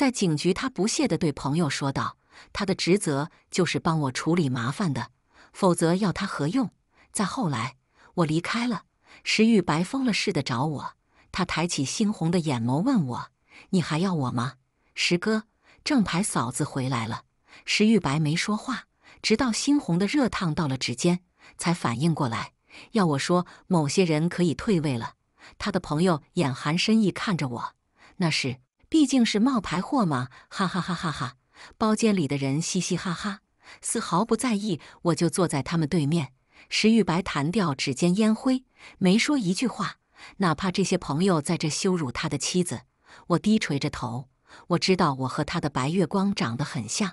在警局，他不屑地对朋友说道：“他的职责就是帮我处理麻烦的，否则要他何用？”再后来，我离开了，石玉白疯了似的找我。他抬起猩红的眼眸问我：“你还要我吗？”石哥，正牌嫂子回来了。石玉白没说话，直到猩红的热烫到了指尖，才反应过来。要我说，某些人可以退位了。他的朋友眼含深意看着我，那是。毕竟是冒牌货嘛，哈哈哈哈哈！包间里的人嘻嘻哈哈，丝毫不在意。我就坐在他们对面。石玉白弹掉指尖烟灰，没说一句话。哪怕这些朋友在这羞辱他的妻子，我低垂着头。我知道我和他的白月光长得很像，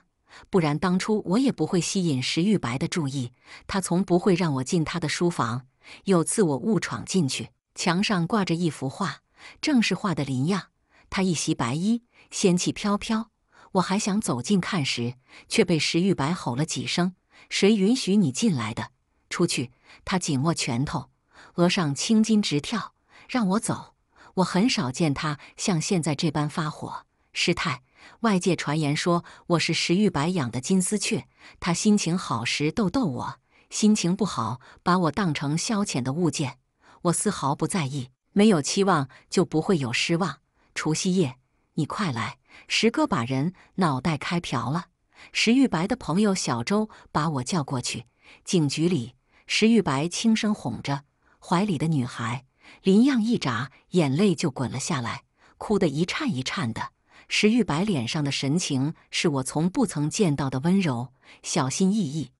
不然当初我也不会吸引石玉白的注意。他从不会让我进他的书房。有次我误闯进去，墙上挂着一幅画，正是画的林亚。他一袭白衣，仙气飘飘。我还想走近看时，却被石玉白吼了几声：“谁允许你进来的？出去！”他紧握拳头，额上青筋直跳：“让我走！”我很少见他像现在这般发火。师太，外界传言说我是石玉白养的金丝雀。他心情好时逗逗我，心情不好把我当成消遣的物件。我丝毫不在意，没有期望就不会有失望。除夕夜，你快来！石哥把人脑袋开瓢了。石玉白的朋友小周把我叫过去。警局里，石玉白轻声哄着怀里的女孩林漾，一眨眼泪就滚了下来，哭得一颤一颤的。石玉白脸上的神情是我从不曾见到的温柔，小心翼翼，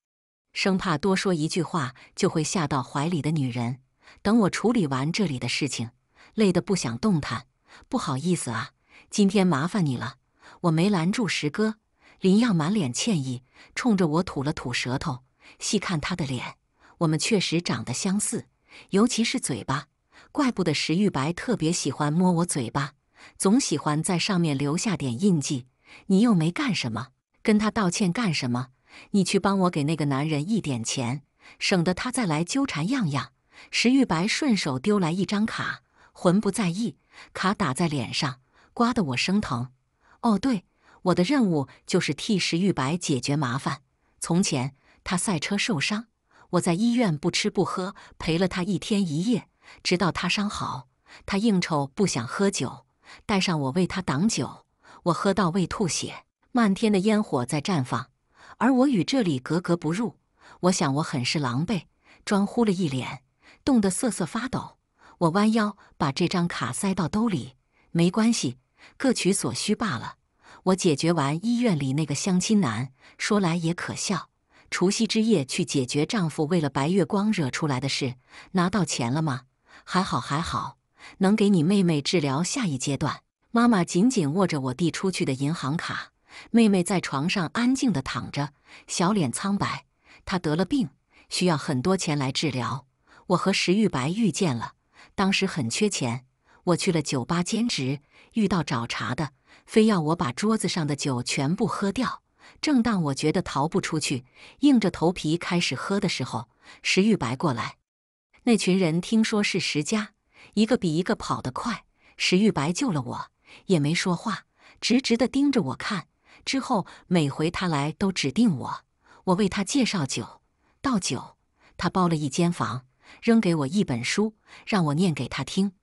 生怕多说一句话就会吓到怀里的女人。等我处理完这里的事情，累得不想动弹。不好意思啊，今天麻烦你了，我没拦住石哥。林漾满脸歉意，冲着我吐了吐舌头。细看他的脸，我们确实长得相似，尤其是嘴巴，怪不得石玉白特别喜欢摸我嘴巴，总喜欢在上面留下点印记。你又没干什么，跟他道歉干什么？你去帮我给那个男人一点钱，省得他再来纠缠样样。石玉白顺手丢来一张卡，浑不在意。卡打在脸上，刮得我生疼。哦，对，我的任务就是替石玉白解决麻烦。从前他赛车受伤，我在医院不吃不喝陪了他一天一夜，直到他伤好。他应酬不想喝酒，带上我为他挡酒，我喝到胃吐血。漫天的烟火在绽放，而我与这里格格不入。我想我很是狼狈，妆糊了一脸，冻得瑟瑟发抖。我弯腰把这张卡塞到兜里，没关系，各取所需罢了。我解决完医院里那个相亲男，说来也可笑，除夕之夜去解决丈夫为了白月光惹出来的事，拿到钱了吗？还好，还好，能给你妹妹治疗下一阶段。妈妈紧紧握着我递出去的银行卡，妹妹在床上安静地躺着，小脸苍白，她得了病，需要很多钱来治疗。我和石玉白遇见了。当时很缺钱，我去了酒吧兼职，遇到找茬的，非要我把桌子上的酒全部喝掉。正当我觉得逃不出去，硬着头皮开始喝的时候，石玉白过来。那群人听说是石家，一个比一个跑得快。石玉白救了我，也没说话，直直的盯着我看。之后每回他来，都指定我，我为他介绍酒、倒酒，他包了一间房。扔给我一本书，让我念给他听。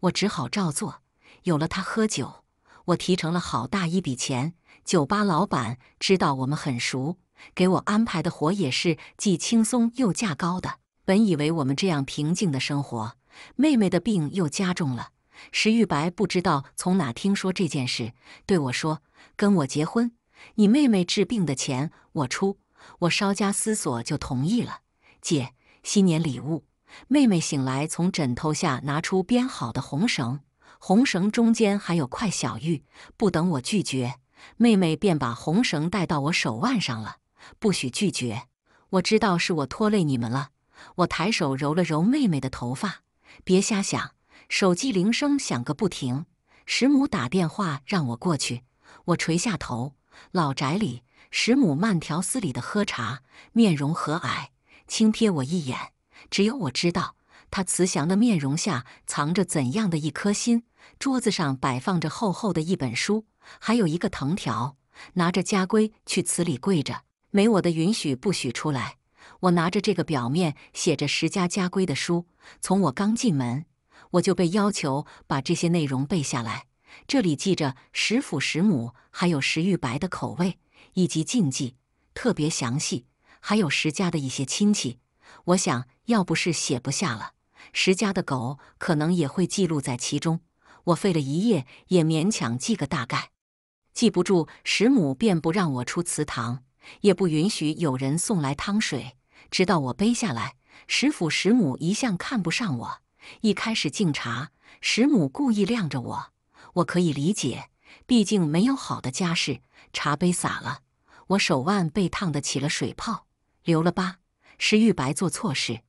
我只好照做。有了他喝酒，我提成了好大一笔钱。酒吧老板知道我们很熟，给我安排的活也是既轻松又价高的。本以为我们这样平静的生活，妹妹的病又加重了。石玉白不知道从哪听说这件事，对我说：“跟我结婚，你妹妹治病的钱我出。”我稍加思索就同意了。姐，新年礼物。妹妹醒来，从枕头下拿出编好的红绳，红绳中间还有块小玉。不等我拒绝，妹妹便把红绳戴到我手腕上了。不许拒绝！我知道是我拖累你们了。我抬手揉了揉妹妹的头发，别瞎想。手机铃声响个不停，石母打电话让我过去。我垂下头。老宅里，石母慢条斯理地喝茶，面容和蔼，轻瞥我一眼。只有我知道，他慈祥的面容下藏着怎样的一颗心。桌子上摆放着厚厚的一本书，还有一个藤条。拿着家规去祠里跪着，没我的允许不许出来。我拿着这个表面写着石家家规的书，从我刚进门，我就被要求把这些内容背下来。这里记着十父、十母，还有石玉白的口味以及禁忌，特别详细，还有石家的一些亲戚。我想，要不是写不下了，石家的狗可能也会记录在其中。我费了一夜，也勉强记个大概。记不住，石母便不让我出祠堂，也不允许有人送来汤水，直到我背下来。石父、石母一向看不上我。一开始敬茶，石母故意晾着我，我可以理解，毕竟没有好的家世。茶杯洒了，我手腕被烫的起了水泡，留了疤。是玉白做错事，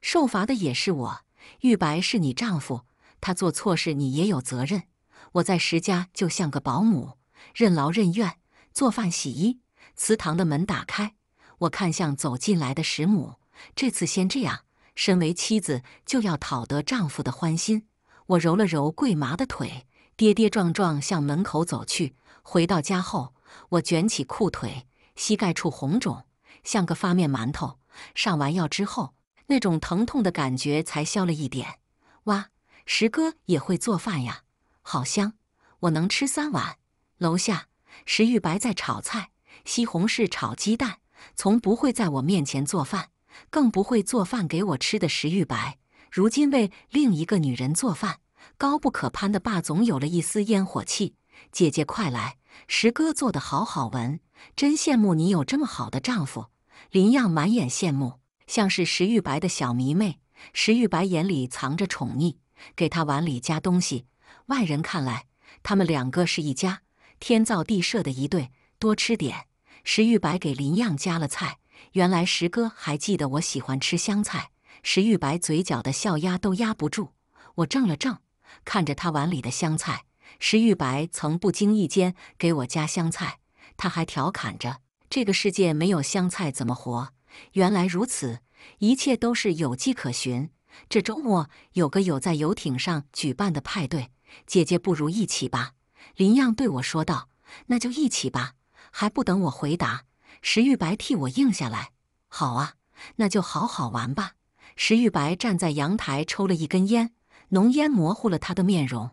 受罚的也是我。玉白是你丈夫，他做错事你也有责任。我在石家就像个保姆，任劳任怨，做饭洗衣。祠堂的门打开，我看向走进来的石母。这次先这样，身为妻子就要讨得丈夫的欢心。我揉了揉桂麻的腿，跌跌撞撞向门口走去。回到家后，我卷起裤腿，膝盖处红肿，像个发面馒头。上完药之后，那种疼痛的感觉才消了一点。哇，石哥也会做饭呀，好香！我能吃三碗。楼下石玉白在炒菜，西红柿炒鸡蛋。从不会在我面前做饭，更不会做饭给我吃的。石玉白如今为另一个女人做饭，高不可攀的霸总有了一丝烟火气。姐姐快来，石哥做的好好闻，真羡慕你有这么好的丈夫。林漾满眼羡慕，像是石玉白的小迷妹。石玉白眼里藏着宠溺，给他碗里夹东西。外人看来，他们两个是一家，天造地设的一对。多吃点。石玉白给林漾夹了菜。原来石哥还记得我喜欢吃香菜。石玉白嘴角的笑压都压不住。我怔了怔，看着他碗里的香菜。石玉白曾不经意间给我加香菜，他还调侃着。这个世界没有香菜怎么活？原来如此，一切都是有迹可循。这周末有个有在游艇上举办的派对，姐姐不如一起吧？林漾对我说道：“那就一起吧。”还不等我回答，石玉白替我应下来：“好啊，那就好好玩吧。”石玉白站在阳台抽了一根烟，浓烟模糊了他的面容。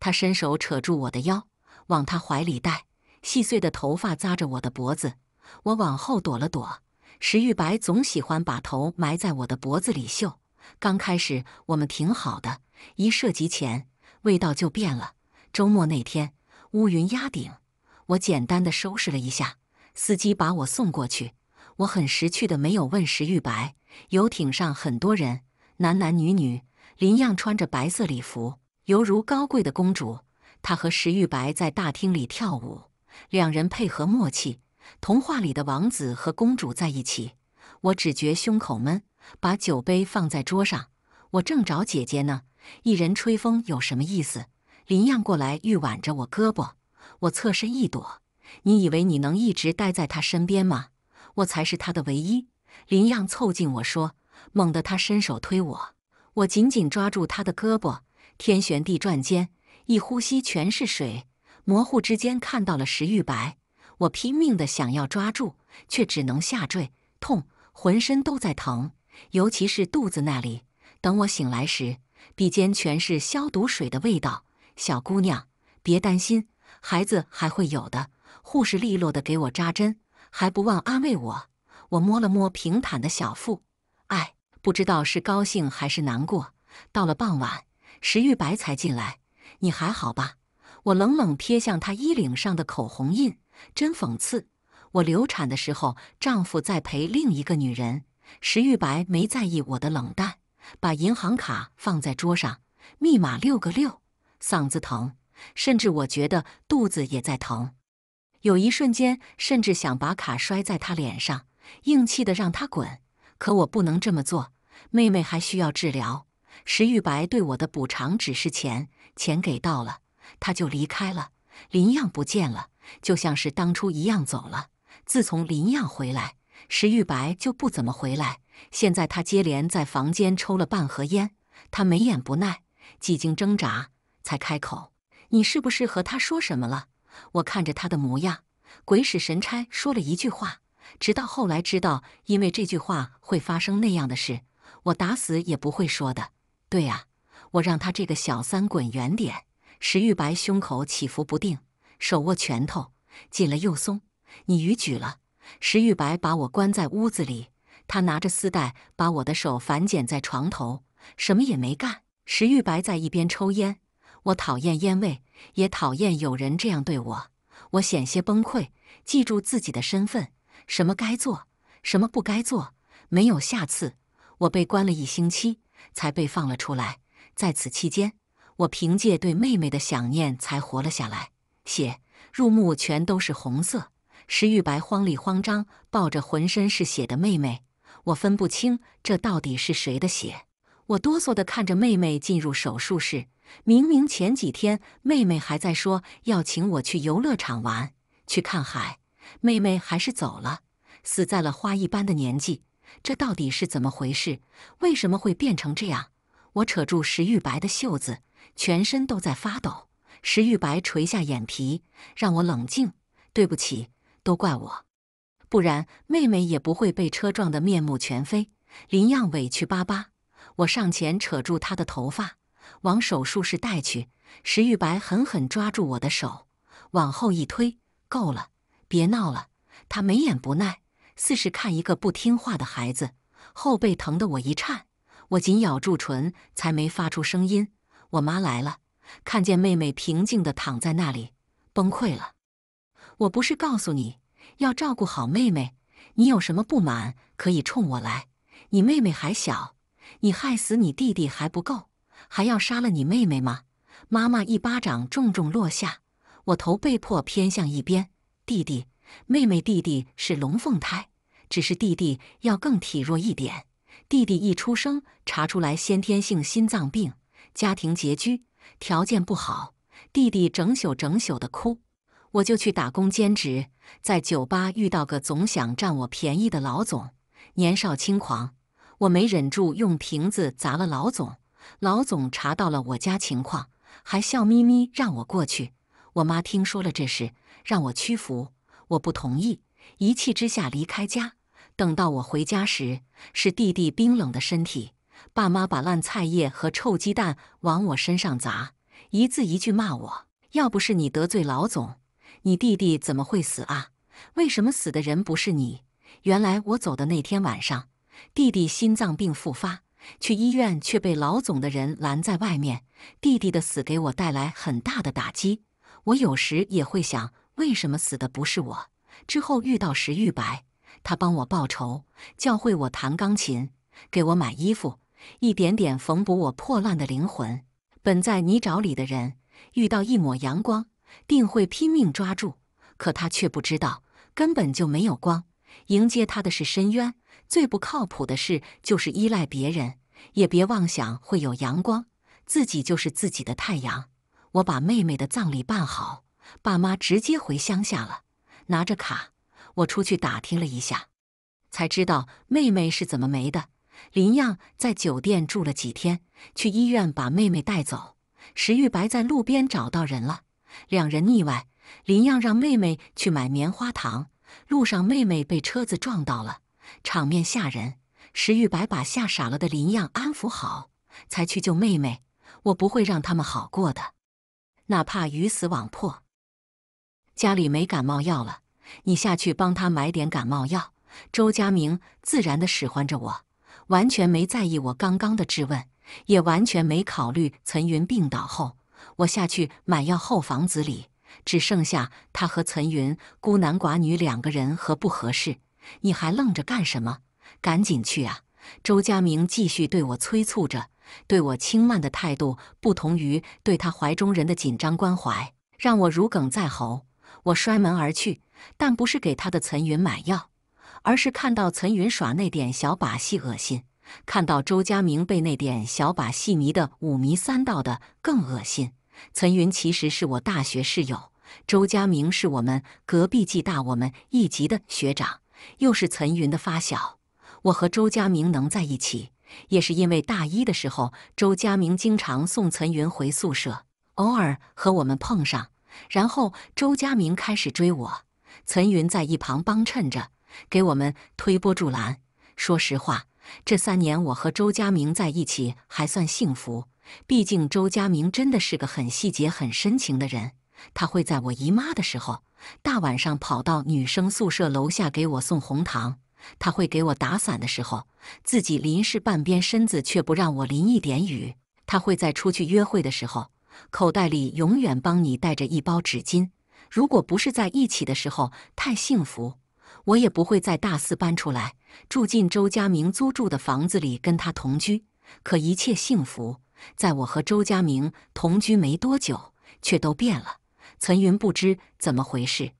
他伸手扯住我的腰，往他怀里带。细碎的头发扎着我的脖子，我往后躲了躲。石玉白总喜欢把头埋在我的脖子里嗅。刚开始我们挺好的，一涉及钱，味道就变了。周末那天，乌云压顶，我简单的收拾了一下，司机把我送过去。我很识趣的没有问石玉白。游艇上很多人，男男女女，林漾穿着白色礼服，犹如高贵的公主。她和石玉白在大厅里跳舞。两人配合默契，童话里的王子和公主在一起。我只觉胸口闷，把酒杯放在桌上。我正找姐姐呢，一人吹风有什么意思？林漾过来欲挽着我胳膊，我侧身一躲。你以为你能一直待在他身边吗？我才是他的唯一。林漾凑近我说，猛地他伸手推我，我紧紧抓住他的胳膊。天旋地转间，一呼吸全是水。模糊之间看到了石玉白，我拼命的想要抓住，却只能下坠，痛，浑身都在疼，尤其是肚子那里。等我醒来时，鼻尖全是消毒水的味道。小姑娘，别担心，孩子还会有的。护士利落的给我扎针，还不忘安慰我。我摸了摸平坦的小腹，哎，不知道是高兴还是难过。到了傍晚，石玉白才进来，你还好吧？我冷冷瞥向他衣领上的口红印，真讽刺。我流产的时候，丈夫在陪另一个女人。石玉白没在意我的冷淡，把银行卡放在桌上，密码六个六。嗓子疼，甚至我觉得肚子也在疼。有一瞬间，甚至想把卡摔在他脸上，硬气的让他滚。可我不能这么做，妹妹还需要治疗。石玉白对我的补偿只是钱，钱给到了。他就离开了，林漾不见了，就像是当初一样走了。自从林漾回来，石玉白就不怎么回来。现在他接连在房间抽了半盒烟，他眉眼不耐，几经挣扎才开口：“你是不是和他说什么了？”我看着他的模样，鬼使神差说了一句话。直到后来知道，因为这句话会发生那样的事，我打死也不会说的。对啊，我让他这个小三滚远点。石玉白胸口起伏不定，手握拳头，紧了又松。你逾矩了。石玉白把我关在屋子里，他拿着丝带把我的手反剪在床头，什么也没干。石玉白在一边抽烟，我讨厌烟味，也讨厌有人这样对我。我险些崩溃。记住自己的身份，什么该做，什么不该做。没有下次。我被关了一星期，才被放了出来。在此期间。我凭借对妹妹的想念才活了下来。血，入目全都是红色。石玉白慌里慌张抱着浑身是血的妹妹，我分不清这到底是谁的血。我哆嗦地看着妹妹进入手术室。明明前几天妹妹还在说要请我去游乐场玩，去看海，妹妹还是走了，死在了花一般的年纪。这到底是怎么回事？为什么会变成这样？我扯住石玉白的袖子。全身都在发抖，石玉白垂下眼皮，让我冷静。对不起，都怪我，不然妹妹也不会被车撞得面目全非。林漾委屈巴巴，我上前扯住她的头发，往手术室带去。石玉白狠狠抓住我的手，往后一推：“够了，别闹了。”他眉眼不耐，似是看一个不听话的孩子。后背疼得我一颤，我紧咬住唇，才没发出声音。我妈来了，看见妹妹平静的躺在那里，崩溃了。我不是告诉你要照顾好妹妹，你有什么不满可以冲我来。你妹妹还小，你害死你弟弟还不够，还要杀了你妹妹吗？妈妈一巴掌重重落下，我头被迫偏向一边。弟弟、妹妹，弟弟是龙凤胎，只是弟弟要更体弱一点。弟弟一出生查出来先天性心脏病。家庭拮据，条件不好，弟弟整宿整宿的哭，我就去打工兼职，在酒吧遇到个总想占我便宜的老总，年少轻狂，我没忍住用瓶子砸了老总，老总查到了我家情况，还笑眯眯让我过去。我妈听说了这事，让我屈服，我不同意，一气之下离开家。等到我回家时，是弟弟冰冷的身体。爸妈把烂菜叶和臭鸡蛋往我身上砸，一字一句骂我。要不是你得罪老总，你弟弟怎么会死啊？为什么死的人不是你？原来我走的那天晚上，弟弟心脏病复发，去医院却被老总的人拦在外面。弟弟的死给我带来很大的打击。我有时也会想，为什么死的不是我？之后遇到石玉白，他帮我报仇，教会我弹钢琴，给我买衣服。一点点缝补我破烂的灵魂。本在泥沼里的人，遇到一抹阳光，定会拼命抓住。可他却不知道，根本就没有光。迎接他的是深渊。最不靠谱的事就是依赖别人，也别妄想会有阳光。自己就是自己的太阳。我把妹妹的葬礼办好，爸妈直接回乡下了。拿着卡，我出去打听了一下，才知道妹妹是怎么没的。林漾在酒店住了几天，去医院把妹妹带走。石玉白在路边找到人了，两人腻歪。林漾让妹妹去买棉花糖，路上妹妹被车子撞到了，场面吓人。石玉白把吓傻了的林漾安抚好，才去救妹妹。我不会让他们好过的，哪怕鱼死网破。家里没感冒药了，你下去帮他买点感冒药。周家明自然的使唤着我。完全没在意我刚刚的质问，也完全没考虑岑云病倒后，我下去买药后房子里只剩下他和岑云孤男寡女两个人合不合适？你还愣着干什么？赶紧去啊！周家明继续对我催促着，对我轻慢的态度不同于对他怀中人的紧张关怀，让我如鲠在喉。我摔门而去，但不是给他的岑云买药。而是看到岑云耍那点小把戏恶心，看到周家明被那点小把戏迷得五迷三道的更恶心。岑云其实是我大学室友，周家明是我们隔壁暨大我们一级的学长，又是岑云的发小。我和周家明能在一起，也是因为大一的时候周家明经常送岑云回宿舍，偶尔和我们碰上，然后周家明开始追我，岑云在一旁帮衬着。给我们推波助澜。说实话，这三年我和周家明在一起还算幸福。毕竟周家明真的是个很细节、很深情的人。他会在我姨妈的时候，大晚上跑到女生宿舍楼下给我送红糖。他会给我打伞的时候，自己淋湿半边身子却不让我淋一点雨。他会在出去约会的时候，口袋里永远帮你带着一包纸巾。如果不是在一起的时候太幸福。我也不会在大四搬出来住进周家明租住的房子里跟他同居。可一切幸福，在我和周家明同居没多久，却都变了。岑云不知怎么回事，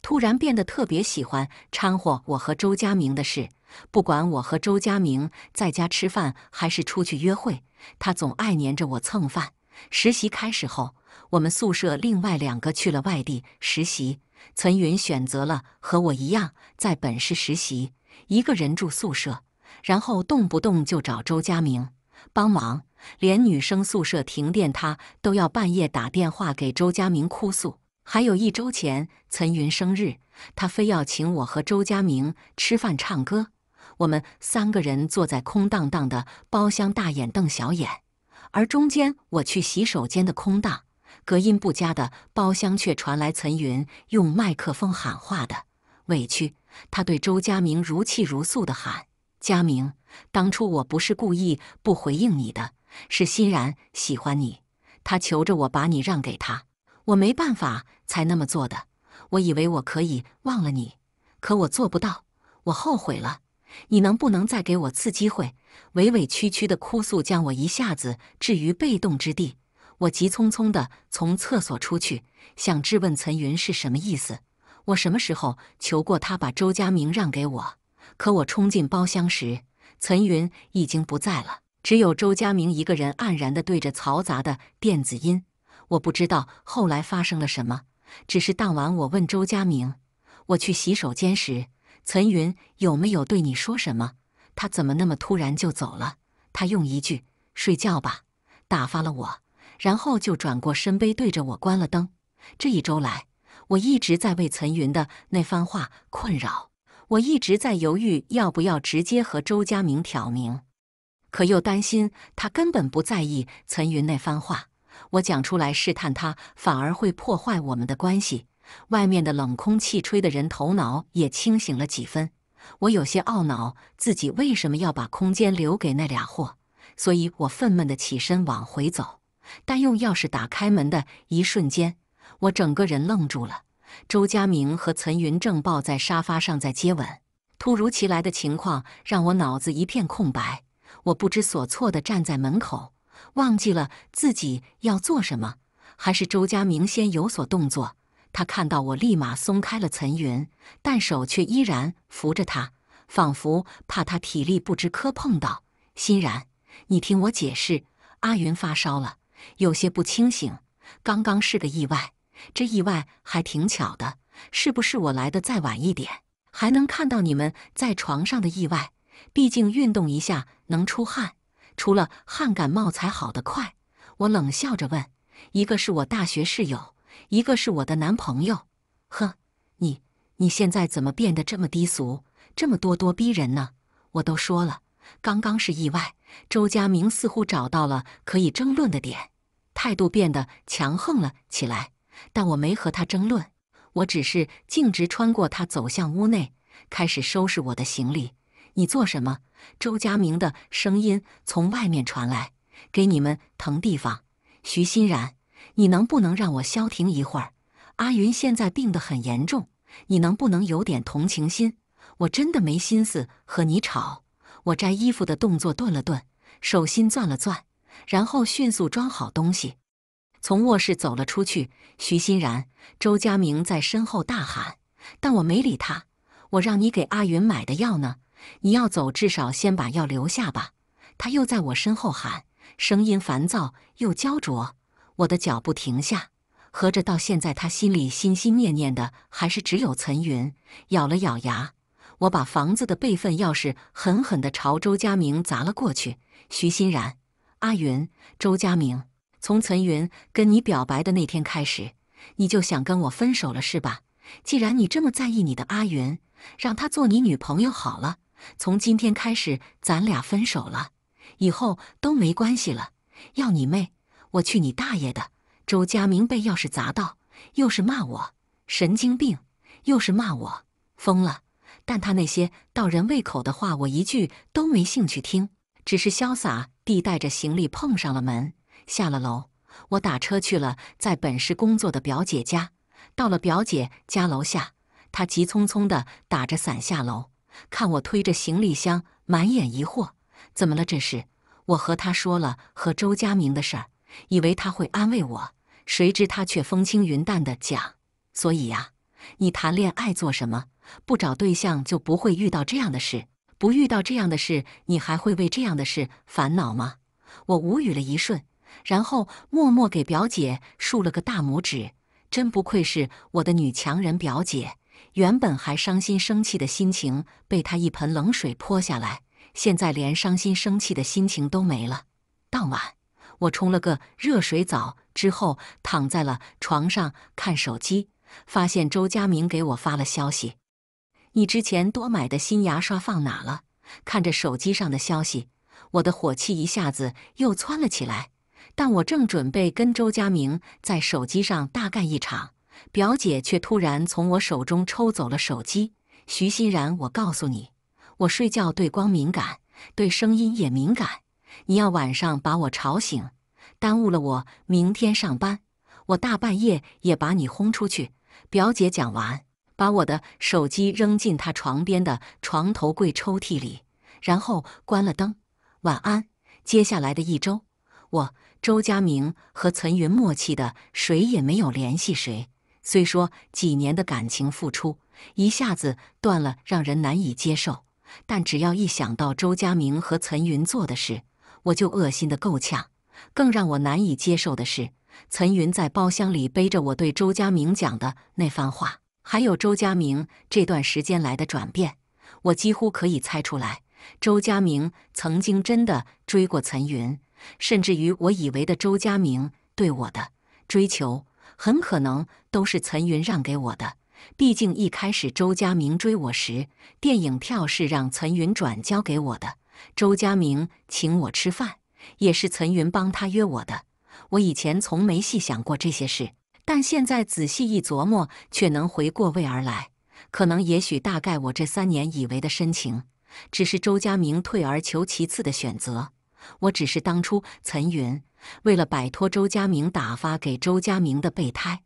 突然变得特别喜欢掺和我和周家明的事。不管我和周家明在家吃饭还是出去约会，他总爱黏着我蹭饭。实习开始后，我们宿舍另外两个去了外地实习。岑云选择了和我一样在本市实习，一个人住宿舍，然后动不动就找周佳明帮忙，连女生宿舍停电，他都要半夜打电话给周佳明哭诉。还有一周前，岑云生日，他非要请我和周佳明吃饭唱歌，我们三个人坐在空荡荡的包厢，大眼瞪小眼，而中间我去洗手间的空荡。隔音不佳的包厢却传来岑云用麦克风喊话的委屈，他对周佳明如泣如诉地喊：“佳明，当初我不是故意不回应你的，是欣然喜欢你，他求着我把你让给他，我没办法才那么做的。我以为我可以忘了你，可我做不到，我后悔了。你能不能再给我次机会？”委委屈屈的哭诉将我一下子置于被动之地。我急匆匆地从厕所出去，想质问岑云是什么意思。我什么时候求过他把周家明让给我？可我冲进包厢时，岑云已经不在了，只有周家明一个人黯然地对着嘈杂的电子音。我不知道后来发生了什么，只是当晚我问周家明：“我去洗手间时，岑云有没有对你说什么？他怎么那么突然就走了？”他用一句“睡觉吧”打发了我。然后就转过身背对着我关了灯。这一周来，我一直在为岑云的那番话困扰，我一直在犹豫要不要直接和周家明挑明，可又担心他根本不在意岑云那番话，我讲出来试探他，反而会破坏我们的关系。外面的冷空气吹的人头脑也清醒了几分，我有些懊恼自己为什么要把空间留给那俩货，所以我愤懑地起身往回走。但用钥匙打开门的一瞬间，我整个人愣住了。周佳明和岑云正抱在沙发上在接吻。突如其来的情况让我脑子一片空白，我不知所措地站在门口，忘记了自己要做什么。还是周佳明先有所动作，他看到我，立马松开了岑云，但手却依然扶着他，仿佛怕他体力不支磕碰到。欣然，你听我解释，阿云发烧了。有些不清醒，刚刚是个意外，这意外还挺巧的，是不是？我来的再晚一点，还能看到你们在床上的意外。毕竟运动一下能出汗，除了汗感冒才好得快。我冷笑着问：“一个是我大学室友，一个是我的男朋友。呵，你你现在怎么变得这么低俗，这么咄咄逼人呢？我都说了，刚刚是意外。”周家明似乎找到了可以争论的点。态度变得强横了起来，但我没和他争论，我只是径直穿过他，走向屋内，开始收拾我的行李。你做什么？周佳明的声音从外面传来：“给你们腾地方。”徐欣然，你能不能让我消停一会儿？阿云现在病得很严重，你能不能有点同情心？我真的没心思和你吵。我摘衣服的动作顿了顿，手心攥了攥。然后迅速装好东西，从卧室走了出去。徐欣然、周佳明在身后大喊，但我没理他。我让你给阿云买的药呢，你要走至少先把药留下吧。他又在我身后喊，声音烦躁又焦灼。我的脚步停下，合着到现在他心里心心念念的还是只有岑云。咬了咬牙，我把房子的备份钥匙狠狠地朝周佳明砸了过去。徐欣然。阿云，周佳明，从岑云跟你表白的那天开始，你就想跟我分手了是吧？既然你这么在意你的阿云，让他做你女朋友好了。从今天开始，咱俩分手了，以后都没关系了。要你妹！我去你大爷的！周佳明被钥匙砸到，又是骂我神经病，又是骂我疯了。但他那些到人胃口的话，我一句都没兴趣听，只是潇洒。弟带着行李碰上了门，下了楼。我打车去了在本市工作的表姐家。到了表姐家楼下，她急匆匆的打着伞下楼，看我推着行李箱，满眼疑惑：“怎么了？这是？”我和她说了和周家明的事儿，以为他会安慰我，谁知他却风轻云淡的讲：“所以呀，你谈恋爱做什么？不找对象就不会遇到这样的事。”不遇到这样的事，你还会为这样的事烦恼吗？我无语了一瞬，然后默默给表姐竖了个大拇指。真不愧是我的女强人表姐。原本还伤心生气的心情被她一盆冷水泼下来，现在连伤心生气的心情都没了。当晚，我冲了个热水澡之后，躺在了床上看手机，发现周佳明给我发了消息。你之前多买的新牙刷放哪了？看着手机上的消息，我的火气一下子又窜了起来。但我正准备跟周佳明在手机上大干一场，表姐却突然从我手中抽走了手机。徐欣然，我告诉你，我睡觉对光敏感，对声音也敏感。你要晚上把我吵醒，耽误了我明天上班，我大半夜也把你轰出去。表姐讲完。把我的手机扔进他床边的床头柜抽屉里，然后关了灯，晚安。接下来的一周，我周佳明和岑云默契的谁也没有联系谁。虽说几年的感情付出一下子断了，让人难以接受，但只要一想到周佳明和岑云做的事，我就恶心的够呛。更让我难以接受的是，岑云在包厢里背着我对周佳明讲的那番话。还有周家明这段时间来的转变，我几乎可以猜出来，周家明曾经真的追过岑云，甚至于我以为的周家明对我的追求，很可能都是岑云让给我的。毕竟一开始周家明追我时，电影票是让岑云转交给我的，周家明请我吃饭，也是岑云帮他约我的。我以前从没细想过这些事。但现在仔细一琢磨，却能回过味而来。可能、也许、大概，我这三年以为的深情，只是周家明退而求其次的选择。我只是当初岑云为了摆脱周家明，打发给周家明的备胎。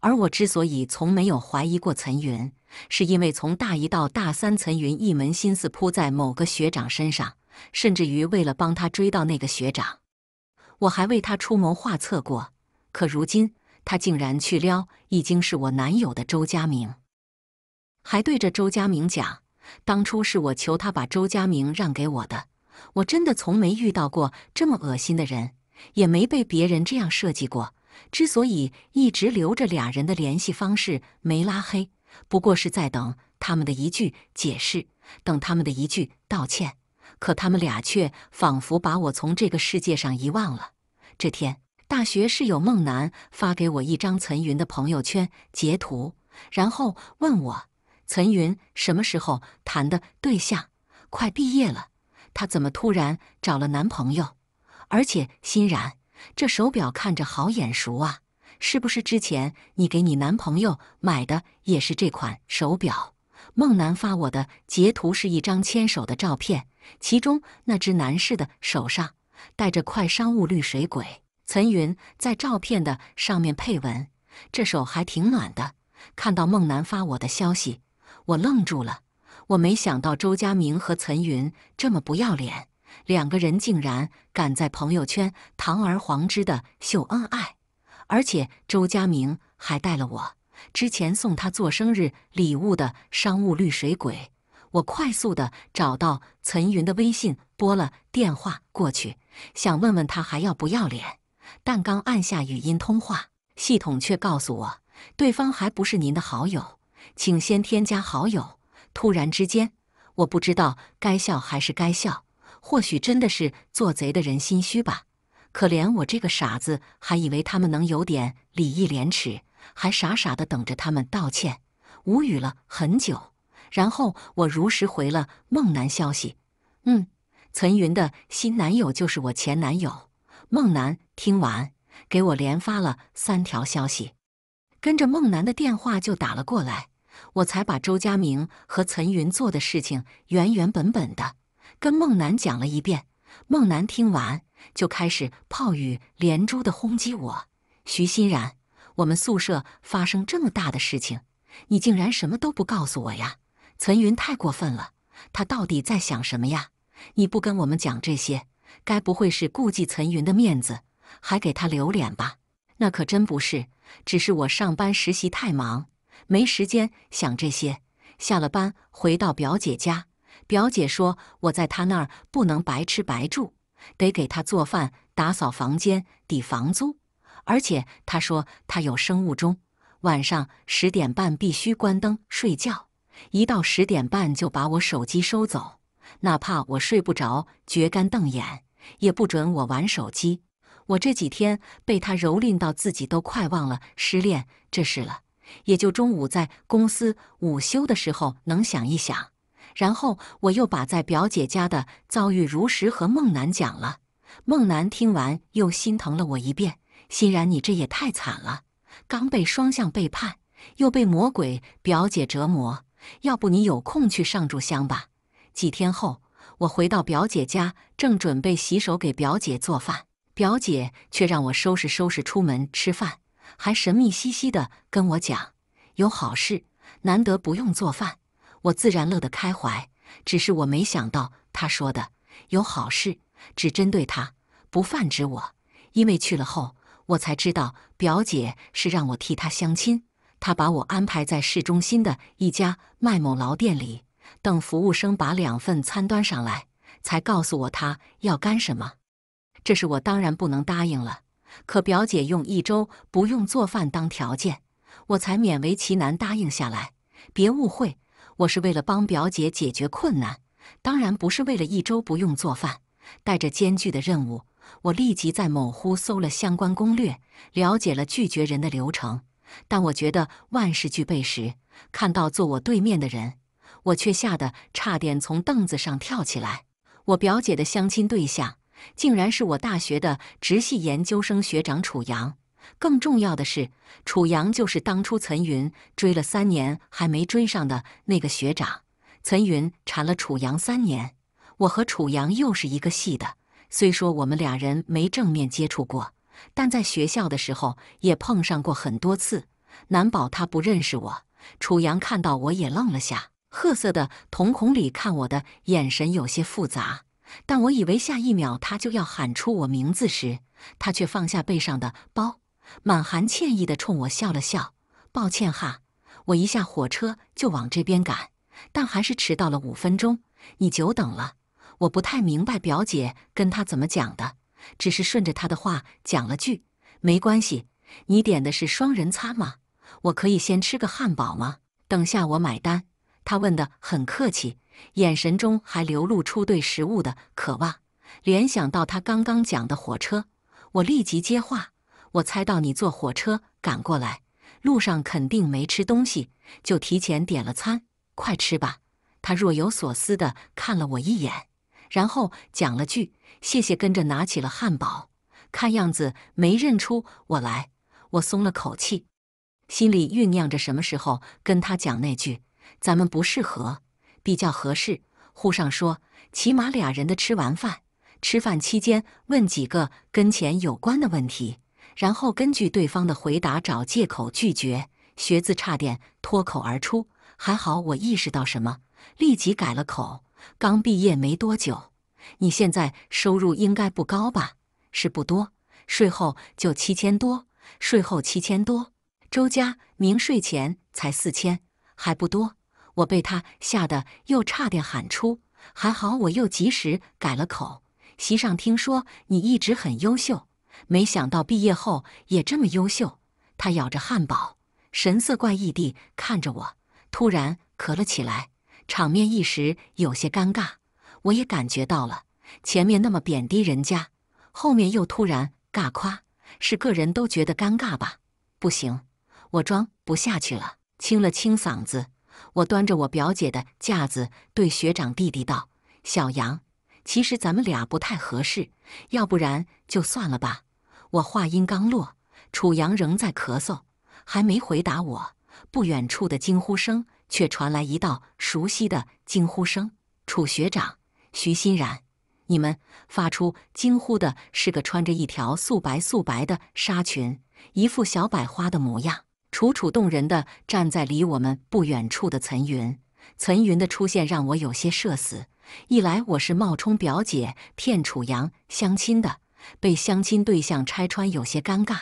而我之所以从没有怀疑过岑云，是因为从大一到大三，岑云一门心思扑在某个学长身上，甚至于为了帮他追到那个学长，我还为他出谋划策过。可如今。他竟然去撩已经是我男友的周佳明，还对着周佳明讲：“当初是我求他把周佳明让给我的，我真的从没遇到过这么恶心的人，也没被别人这样设计过。之所以一直留着俩人的联系方式没拉黑，不过是在等他们的一句解释，等他们的一句道歉。可他们俩却仿佛把我从这个世界上遗忘了。”这天。大学室友孟楠发给我一张岑云的朋友圈截图，然后问我：“岑云什么时候谈的对象？快毕业了，她怎么突然找了男朋友？而且欣然，这手表看着好眼熟啊，是不是之前你给你男朋友买的也是这款手表？”孟楠发我的截图是一张牵手的照片，其中那只男士的手上戴着块商务绿水鬼。岑云在照片的上面配文：“这手还挺暖的。”看到孟楠发我的消息，我愣住了。我没想到周佳明和岑云这么不要脸，两个人竟然敢在朋友圈堂而皇之的秀恩爱，而且周佳明还带了我之前送他做生日礼物的商务绿水鬼。我快速的找到岑云的微信，拨了电话过去，想问问他还要不要脸。但刚按下语音通话，系统却告诉我，对方还不是您的好友，请先添加好友。突然之间，我不知道该笑还是该笑，或许真的是做贼的人心虚吧。可怜我这个傻子，还以为他们能有点礼义廉耻，还傻傻的等着他们道歉。无语了很久，然后我如实回了孟楠消息：“嗯，岑云的新男友就是我前男友。”孟楠听完，给我连发了三条消息，跟着孟楠的电话就打了过来。我才把周佳明和岑云做的事情原原本本的跟孟楠讲了一遍。孟楠听完就开始炮雨连珠的轰击我：“徐欣然，我们宿舍发生这么大的事情，你竟然什么都不告诉我呀！岑云太过分了，他到底在想什么呀？你不跟我们讲这些？”该不会是顾忌岑云的面子，还给他留脸吧？那可真不是，只是我上班实习太忙，没时间想这些。下了班回到表姐家，表姐说我在她那儿不能白吃白住，得给她做饭、打扫房间抵房租。而且她说她有生物钟，晚上十点半必须关灯睡觉，一到十点半就把我手机收走。哪怕我睡不着，绝干瞪眼，也不准我玩手机。我这几天被他蹂躏到自己都快忘了失恋这事了，也就中午在公司午休的时候能想一想。然后我又把在表姐家的遭遇如实和孟楠讲了。孟楠听完又心疼了我一遍：“欣然，你这也太惨了，刚被双向背叛，又被魔鬼表姐折磨。要不你有空去上炷香吧。”几天后，我回到表姐家，正准备洗手给表姐做饭，表姐却让我收拾收拾出门吃饭，还神秘兮兮的跟我讲有好事，难得不用做饭，我自然乐得开怀。只是我没想到她说的有好事只针对她，不泛指我。因为去了后，我才知道表姐是让我替她相亲，她把我安排在市中心的一家卖某劳店里。等服务生把两份餐端上来，才告诉我他要干什么。这是我当然不能答应了。可表姐用一周不用做饭当条件，我才勉为其难答应下来。别误会，我是为了帮表姐解决困难，当然不是为了一周不用做饭。带着艰巨的任务，我立即在某乎搜了相关攻略，了解了拒绝人的流程。但我觉得万事俱备时，看到坐我对面的人。我却吓得差点从凳子上跳起来。我表姐的相亲对象，竟然是我大学的直系研究生学长楚阳。更重要的是，楚阳就是当初岑云追了三年还没追上的那个学长。岑云缠了楚阳三年，我和楚阳又是一个系的。虽说我们俩人没正面接触过，但在学校的时候也碰上过很多次，难保他不认识我。楚阳看到我也愣了下。褐色的瞳孔里看我的眼神有些复杂，但我以为下一秒他就要喊出我名字时，他却放下背上的包，满含歉意地冲我笑了笑：“抱歉哈，我一下火车就往这边赶，但还是迟到了五分钟，你久等了。”我不太明白表姐跟他怎么讲的，只是顺着他的话讲了句：“没关系，你点的是双人餐吗？我可以先吃个汉堡吗？等下我买单。”他问得很客气，眼神中还流露出对食物的渴望。联想到他刚刚讲的火车，我立即接话：“我猜到你坐火车赶过来，路上肯定没吃东西，就提前点了餐，快吃吧。”他若有所思地看了我一眼，然后讲了句“谢谢”，跟着拿起了汉堡。看样子没认出我来，我松了口气，心里酝酿着什么时候跟他讲那句。咱们不适合，比较合适。沪上说，起码俩人的吃完饭，吃饭期间问几个跟钱有关的问题，然后根据对方的回答找借口拒绝。学字差点脱口而出，还好我意识到什么，立即改了口。刚毕业没多久，你现在收入应该不高吧？是不多，税后就七千多。税后七千多，周家明税前才四千，还不多。我被他吓得，又差点喊出，还好我又及时改了口。席上听说你一直很优秀，没想到毕业后也这么优秀。他咬着汉堡，神色怪异地看着我，突然咳了起来，场面一时有些尴尬。我也感觉到了，前面那么贬低人家，后面又突然尬夸，是个人都觉得尴尬吧？不行，我装不下去了，清了清嗓子。我端着我表姐的架子对学长弟弟道：“小杨，其实咱们俩不太合适，要不然就算了吧。”我话音刚落，楚阳仍在咳嗽，还没回答我。不远处的惊呼声却传来一道熟悉的惊呼声：“楚学长，徐欣然！”你们发出惊呼的是个穿着一条素白素白的纱裙，一副小百花的模样。楚楚动人的站在离我们不远处的岑云，岑云的出现让我有些社死。一来我是冒充表姐骗楚阳相亲的，被相亲对象拆穿有些尴尬；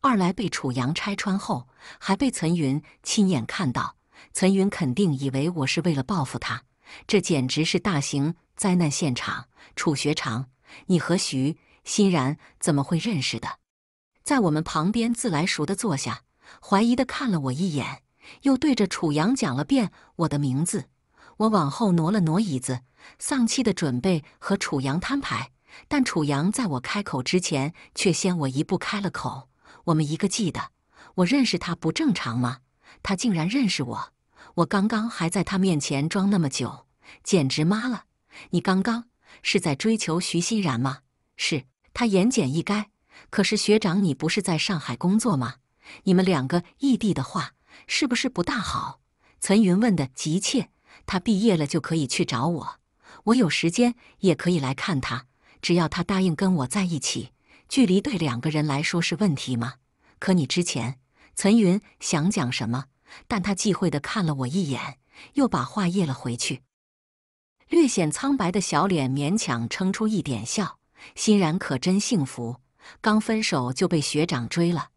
二来被楚阳拆穿后，还被岑云亲眼看到，岑云肯定以为我是为了报复他，这简直是大型灾难现场。楚学长，你和徐欣然怎么会认识的？在我们旁边自来熟的坐下。怀疑地看了我一眼，又对着楚阳讲了遍我的名字。我往后挪了挪椅子，丧气地准备和楚阳摊牌，但楚阳在我开口之前却先我一步开了口：“我们一个记得，我认识他不正常吗？他竟然认识我！我刚刚还在他面前装那么久，简直妈了！你刚刚是在追求徐欣然吗？”“是。”他言简意赅。“可是学长，你不是在上海工作吗？”你们两个异地的话，是不是不大好？岑云问的急切。他毕业了就可以去找我，我有时间也可以来看他。只要他答应跟我在一起，距离对两个人来说是问题吗？可你之前，岑云想讲什么，但他忌讳的看了我一眼，又把话噎了回去。略显苍白的小脸勉强撑出一点笑。欣然可真幸福，刚分手就被学长追了。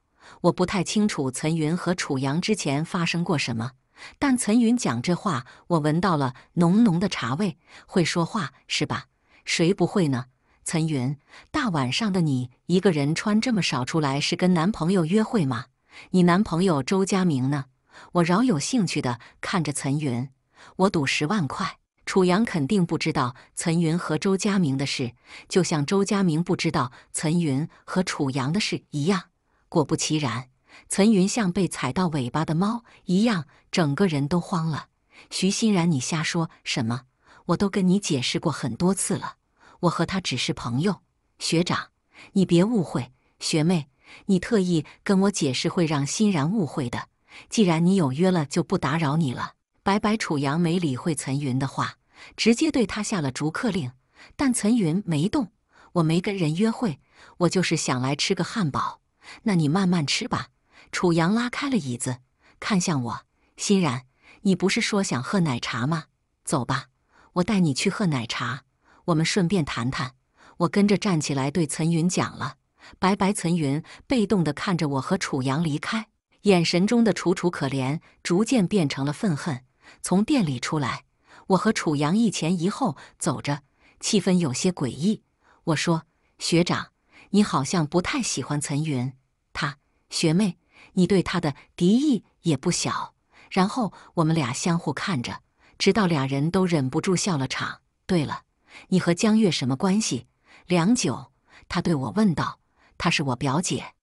我不太清楚岑云和楚阳之前发生过什么，但岑云讲这话，我闻到了浓浓的茶味。会说话是吧？谁不会呢？岑云，大晚上的你一个人穿这么少出来，是跟男朋友约会吗？你男朋友周佳明呢？我饶有兴趣的看着岑云。我赌十万块，楚阳肯定不知道岑云和周佳明的事，就像周佳明不知道岑云和楚阳的事一样。果不其然，岑云像被踩到尾巴的猫一样，整个人都慌了。徐欣然，你瞎说什么？我都跟你解释过很多次了，我和他只是朋友。学长，你别误会。学妹，你特意跟我解释会让欣然误会的。既然你有约了，就不打扰你了。白白楚阳没理会岑云的话，直接对他下了逐客令。但岑云没动。我没跟人约会，我就是想来吃个汉堡。那你慢慢吃吧。楚阳拉开了椅子，看向我。欣然，你不是说想喝奶茶吗？走吧，我带你去喝奶茶。我们顺便谈谈。我跟着站起来，对岑云讲了。白白，岑云被动地看着我和楚阳离开，眼神中的楚楚可怜逐渐变成了愤恨。从店里出来，我和楚阳一前一后走着，气氛有些诡异。我说：“学长。”你好像不太喜欢岑云，她学妹，你对她的敌意也不小。然后我们俩相互看着，直到俩人都忍不住笑了场。对了，你和江月什么关系？良久，她对我问道：“她是我表姐。”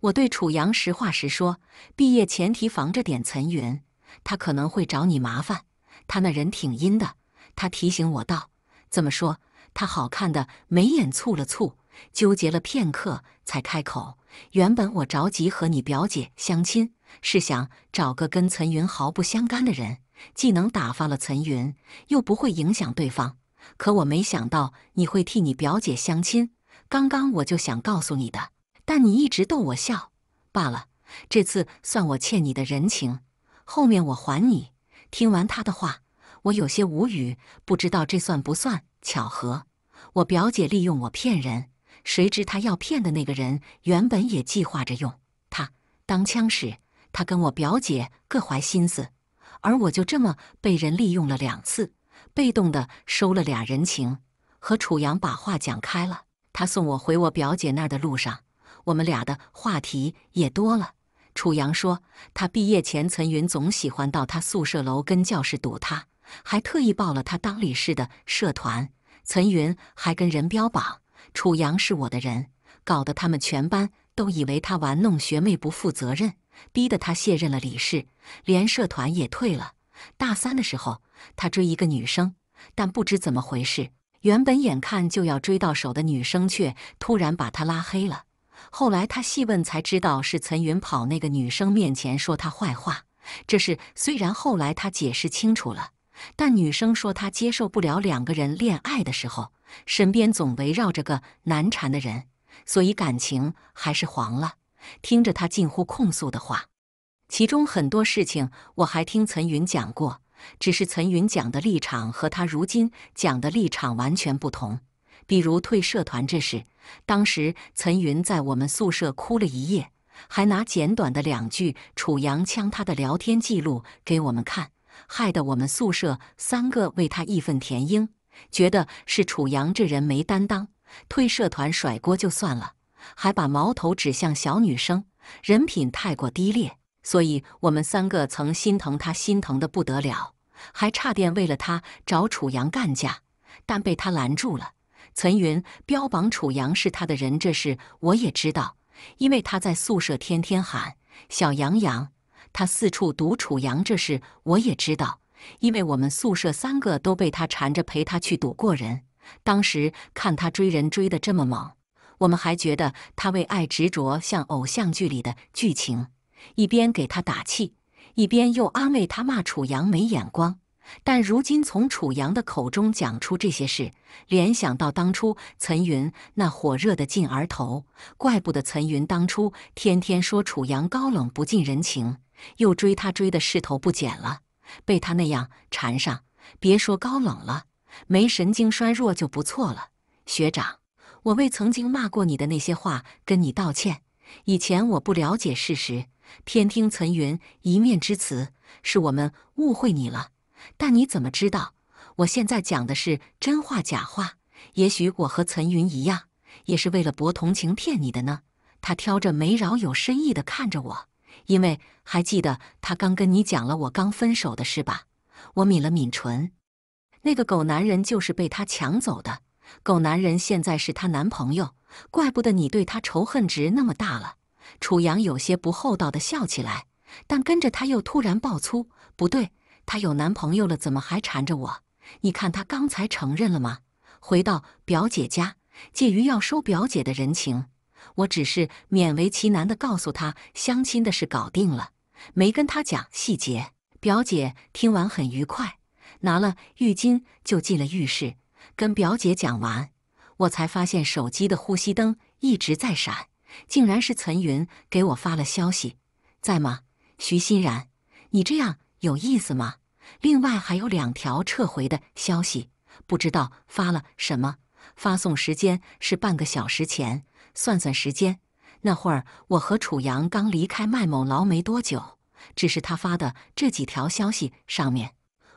我对楚阳实话实说：“毕业前提防着点岑云，她可能会找你麻烦。她那人挺阴的。”她提醒我道：“怎么说？”她好看的眉眼蹙了蹙。纠结了片刻，才开口。原本我着急和你表姐相亲，是想找个跟岑云毫不相干的人，既能打发了岑云，又不会影响对方。可我没想到你会替你表姐相亲。刚刚我就想告诉你的，但你一直逗我笑罢了。这次算我欠你的人情，后面我还你。听完他的话，我有些无语，不知道这算不算巧合？我表姐利用我骗人。谁知他要骗的那个人原本也计划着用他当枪使，他跟我表姐各怀心思，而我就这么被人利用了两次，被动的收了俩人情。和楚阳把话讲开了，他送我回我表姐那儿的路上，我们俩的话题也多了。楚阳说，他毕业前，岑云总喜欢到他宿舍楼跟教室堵他，还特意报了他当理事的社团。岑云还跟人标榜。楚阳是我的人，搞得他们全班都以为他玩弄学妹，不负责任，逼得他卸任了理事，连社团也退了。大三的时候，他追一个女生，但不知怎么回事，原本眼看就要追到手的女生却突然把他拉黑了。后来他细问才知道，是岑云跑那个女生面前说他坏话。这事虽然后来他解释清楚了，但女生说她接受不了两个人恋爱的时候。身边总围绕着个难缠的人，所以感情还是黄了。听着他近乎控诉的话，其中很多事情我还听岑云讲过，只是岑云讲的立场和他如今讲的立场完全不同。比如退社团这事，当时岑云在我们宿舍哭了一夜，还拿简短的两句楚阳呛他的聊天记录给我们看，害得我们宿舍三个为他义愤填膺。觉得是楚阳这人没担当，退社团甩锅就算了，还把矛头指向小女生，人品太过低劣。所以我们三个曾心疼他，心疼的不得了，还差点为了他找楚阳干架，但被他拦住了。岑云标榜楚阳是他的人，这事我也知道，因为他在宿舍天天喊“小阳阳”，他四处堵楚阳，这事我也知道。因为我们宿舍三个都被他缠着陪他去赌过人，当时看他追人追得这么猛，我们还觉得他为爱执着像偶像剧里的剧情，一边给他打气，一边又安慰他骂楚阳没眼光。但如今从楚阳的口中讲出这些事，联想到当初岑云那火热的劲儿头，怪不得岑云当初天天说楚阳高冷不近人情，又追他追的势头不减了。被他那样缠上，别说高冷了，没神经衰弱就不错了。学长，我为曾经骂过你的那些话跟你道歉。以前我不了解事实，偏听岑云一面之词，是我们误会你了。但你怎么知道我现在讲的是真话假话？也许我和岑云一样，也是为了博同情骗你的呢？他挑着眉，饶有深意地看着我。因为还记得他刚跟你讲了我刚分手的事吧？我抿了抿唇，那个狗男人就是被他抢走的。狗男人现在是她男朋友，怪不得你对他仇恨值那么大了。楚阳有些不厚道的笑起来，但跟着他又突然爆粗：“不对，他有男朋友了，怎么还缠着我？你看他刚才承认了吗？”回到表姐家，介于要收表姐的人情。我只是勉为其难地告诉他相亲的事搞定了，没跟他讲细节。表姐听完很愉快，拿了浴巾就进了浴室。跟表姐讲完，我才发现手机的呼吸灯一直在闪，竟然是岑云给我发了消息：“在吗，徐欣然？你这样有意思吗？另外还有两条撤回的消息，不知道发了什么，发送时间是半个小时前。”算算时间，那会儿我和楚阳刚离开麦某劳没多久。只是他发的这几条消息上面，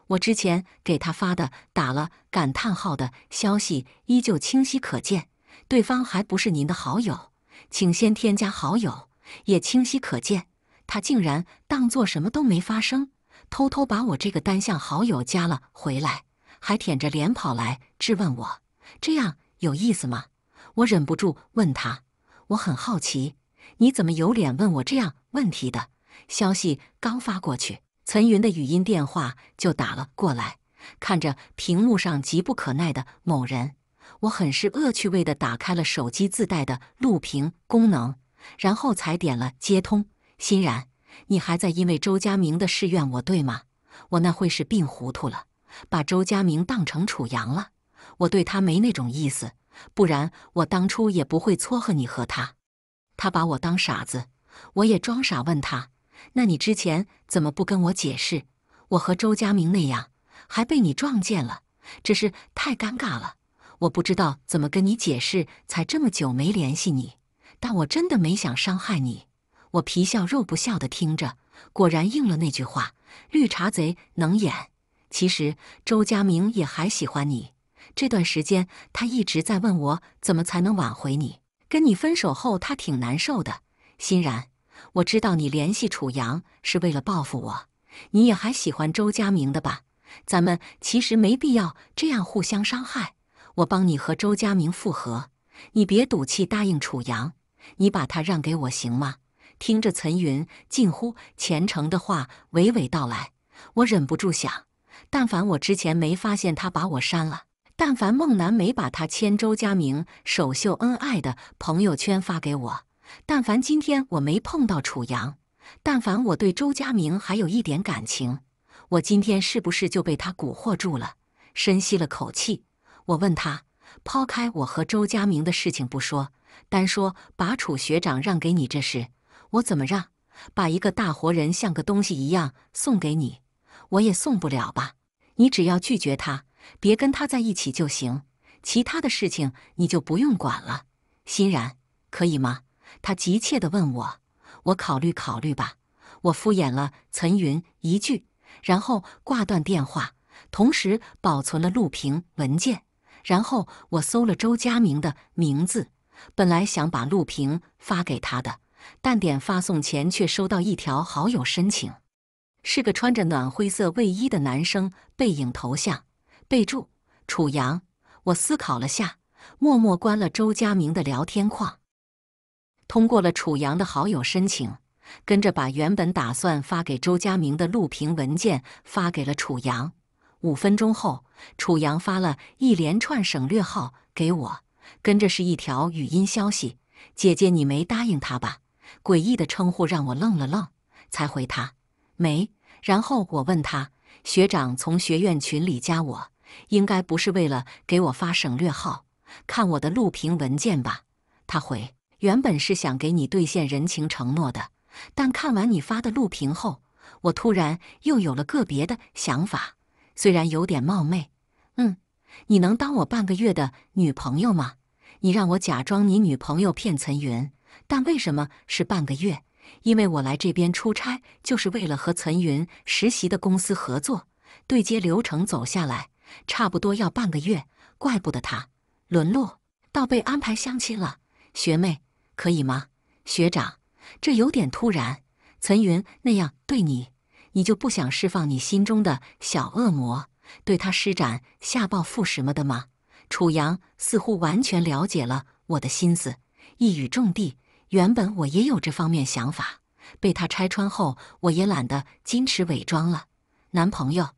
我之前给他发的打了感叹号的消息依旧清晰可见。对方还不是您的好友，请先添加好友。也清晰可见，他竟然当做什么都没发生，偷偷把我这个单向好友加了回来，还舔着脸跑来质问我，这样有意思吗？我忍不住问他，我很好奇，你怎么有脸问我这样问题的？消息刚发过去，岑云的语音电话就打了过来。看着屏幕上急不可耐的某人，我很是恶趣味的打开了手机自带的录屏功能，然后才点了接通。欣然，你还在因为周家明的事怨我对吗？我那会是病糊涂了，把周家明当成楚阳了，我对他没那种意思。不然我当初也不会撮合你和他。他把我当傻子，我也装傻问他。那你之前怎么不跟我解释？我和周佳明那样，还被你撞见了，这是太尴尬了。我不知道怎么跟你解释，才这么久没联系你。但我真的没想伤害你。我皮笑肉不笑的听着，果然应了那句话：绿茶贼能演。其实周佳明也还喜欢你。这段时间，他一直在问我怎么才能挽回你。跟你分手后，他挺难受的。欣然，我知道你联系楚阳是为了报复我，你也还喜欢周家明的吧？咱们其实没必要这样互相伤害。我帮你和周家明复合，你别赌气答应楚阳，你把他让给我行吗？听着岑云近乎虔诚的话娓娓道来，我忍不住想：但凡我之前没发现他把我删了。但凡孟楠没把他签周佳明首秀恩爱的朋友圈发给我，但凡今天我没碰到楚阳，但凡我对周佳明还有一点感情，我今天是不是就被他蛊惑住了？深吸了口气，我问他：抛开我和周佳明的事情不说，单说把楚学长让给你这事，我怎么让？把一个大活人像个东西一样送给你，我也送不了吧？你只要拒绝他。别跟他在一起就行，其他的事情你就不用管了。欣然，可以吗？他急切地问我。我考虑考虑吧。我敷衍了岑云一句，然后挂断电话，同时保存了录屏文件。然后我搜了周佳明的名字，本来想把录屏发给他的，但点发送前却收到一条好友申请，是个穿着暖灰色卫衣的男生，背影头像。备注：楚阳，我思考了下，默默关了周佳明的聊天框，通过了楚阳的好友申请，跟着把原本打算发给周佳明的录屏文件发给了楚阳。五分钟后，楚阳发了一连串省略号给我，跟着是一条语音消息：“姐姐，你没答应他吧？”诡异的称呼让我愣了愣，才回他没。然后我问他：“学长从学院群里加我？”应该不是为了给我发省略号，看我的录屏文件吧。他回：原本是想给你兑现人情承诺的，但看完你发的录屏后，我突然又有了个别的想法，虽然有点冒昧。嗯，你能当我半个月的女朋友吗？你让我假装你女朋友骗岑云，但为什么是半个月？因为我来这边出差就是为了和岑云实习的公司合作，对接流程走下来。差不多要半个月，怪不得他沦落到被安排相亲了。学妹，可以吗？学长，这有点突然。岑云那样对你，你就不想释放你心中的小恶魔，对他施展下暴复什么的吗？楚阳似乎完全了解了我的心思，一语中的。原本我也有这方面想法，被他拆穿后，我也懒得矜持伪装了。男朋友。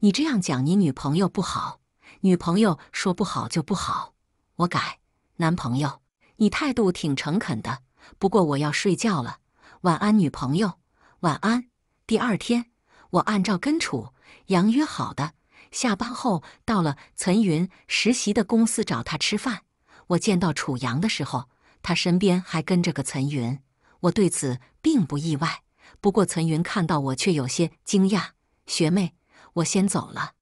你这样讲，你女朋友不好，女朋友说不好就不好，我改。男朋友，你态度挺诚恳的，不过我要睡觉了，晚安，女朋友，晚安。第二天，我按照跟楚阳约好的，下班后到了岑云实习的公司找他吃饭。我见到楚阳的时候，他身边还跟着个岑云，我对此并不意外。不过岑云看到我却有些惊讶，学妹。我先走了，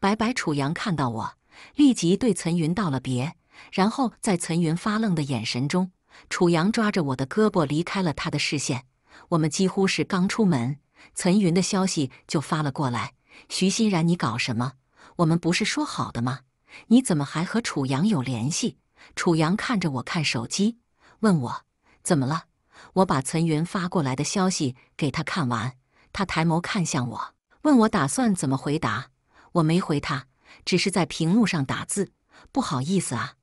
拜拜。楚阳看到我，立即对岑云道了别，然后在岑云发愣的眼神中，楚阳抓着我的胳膊离开了他的视线。我们几乎是刚出门，岑云的消息就发了过来：“徐欣然，你搞什么？我们不是说好的吗？你怎么还和楚阳有联系？”楚阳看着我看手机，问我怎么了。我把岑云发过来的消息给他看完，他抬眸看向我。问我打算怎么回答，我没回他，只是在屏幕上打字。不好意思啊，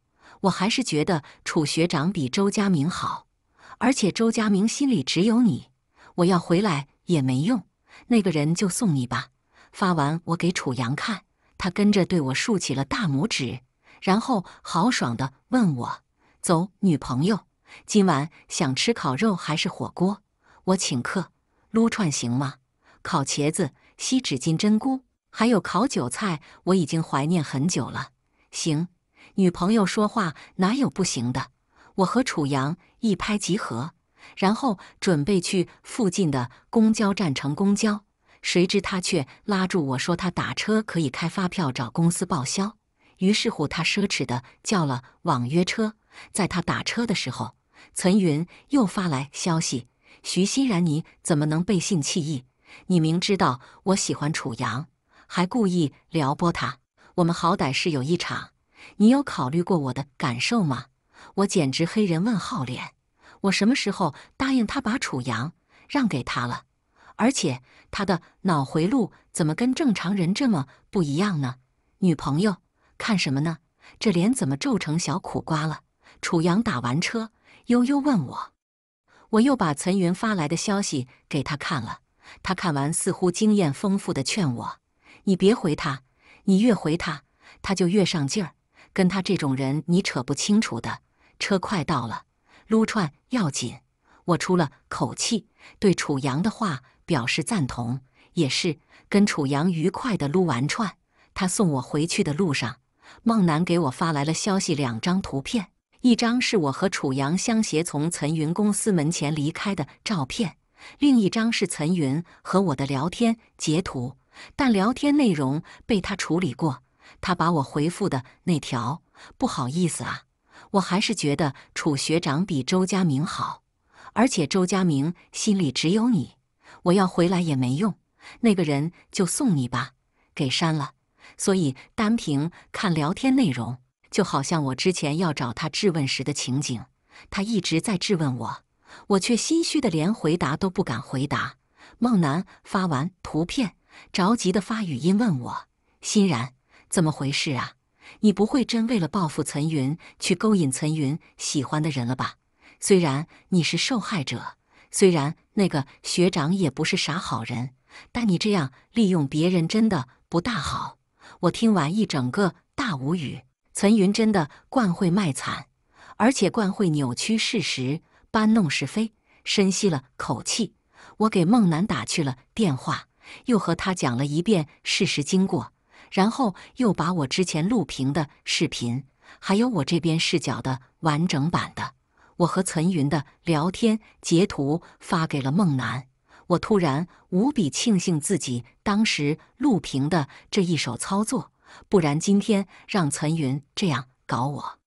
我还是觉得楚学长比周家明好，而且周家明心里只有你。我要回来也没用，那个人就送你吧。发完我给楚阳看，他跟着对我竖起了大拇指，然后豪爽的问我：“走，女朋友，今晚想吃烤肉还是火锅？我请客，撸串行吗？烤茄子。”锡纸金针菇，还有烤韭菜，我已经怀念很久了。行，女朋友说话哪有不行的？我和楚阳一拍即合，然后准备去附近的公交站乘公交。谁知他却拉住我说：“他打车可以开发票找公司报销。”于是乎，他奢侈的叫了网约车。在他打车的时候，岑云又发来消息：“徐欣然，你怎么能背信弃义？”你明知道我喜欢楚阳，还故意撩拨他。我们好歹是有一场，你有考虑过我的感受吗？我简直黑人问号脸。我什么时候答应他把楚阳让给他了？而且他的脑回路怎么跟正常人这么不一样呢？女朋友看什么呢？这脸怎么皱成小苦瓜了？楚阳打完车，悠悠问我，我又把岑云发来的消息给他看了。他看完，似乎经验丰富的劝我：“你别回他，你越回他，他就越上劲儿。跟他这种人，你扯不清楚的。”车快到了，撸串要紧。我出了口气，对楚阳的话表示赞同。也是，跟楚阳愉快的撸完串，他送我回去的路上，孟楠给我发来了消息，两张图片，一张是我和楚阳相携从岑云公司门前离开的照片。另一张是岑云和我的聊天截图，但聊天内容被他处理过。他把我回复的那条“不好意思啊，我还是觉得楚学长比周佳明好，而且周佳明心里只有你，我要回来也没用。”那个人就送你吧，给删了。所以单凭看聊天内容，就好像我之前要找他质问时的情景，他一直在质问我。我却心虚的连回答都不敢回答。孟楠发完图片，着急的发语音问我：“欣然，怎么回事啊？你不会真为了报复岑云，去勾引岑云喜欢的人了吧？”虽然你是受害者，虽然那个学长也不是啥好人，但你这样利用别人真的不大好。我听完一整个大无语。岑云真的惯会卖惨，而且惯会扭曲事实。搬弄是非，深吸了口气，我给孟楠打去了电话，又和他讲了一遍事实经过，然后又把我之前录屏的视频，还有我这边视角的完整版的我和岑云的聊天截图发给了孟楠。我突然无比庆幸自己当时录屏的这一手操作，不然今天让岑云这样搞我，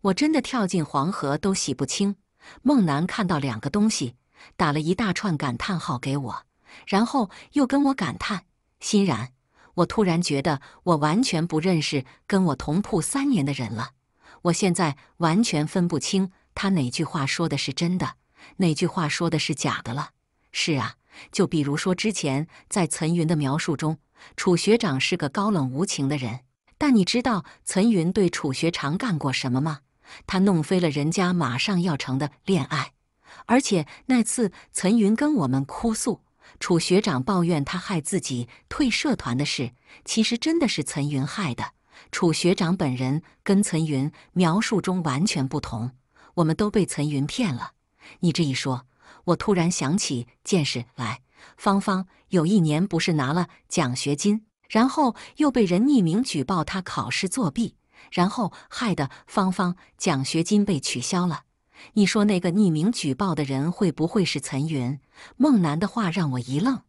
我真的跳进黄河都洗不清。孟楠看到两个东西，打了一大串感叹号给我，然后又跟我感叹欣然。我突然觉得我完全不认识跟我同铺三年的人了，我现在完全分不清他哪句话说的是真的，哪句话说的是假的了。是啊，就比如说之前在岑云的描述中，楚学长是个高冷无情的人，但你知道岑云对楚学长干过什么吗？他弄飞了人家马上要成的恋爱，而且那次岑云跟我们哭诉，楚学长抱怨他害自己退社团的事，其实真的是岑云害的。楚学长本人跟岑云描述中完全不同，我们都被岑云骗了。你这一说，我突然想起件事来：芳芳有一年不是拿了奖学金，然后又被人匿名举报他考试作弊。然后害得芳芳奖学金被取消了。你说那个匿名举报的人会不会是岑云？孟楠的话让我一愣。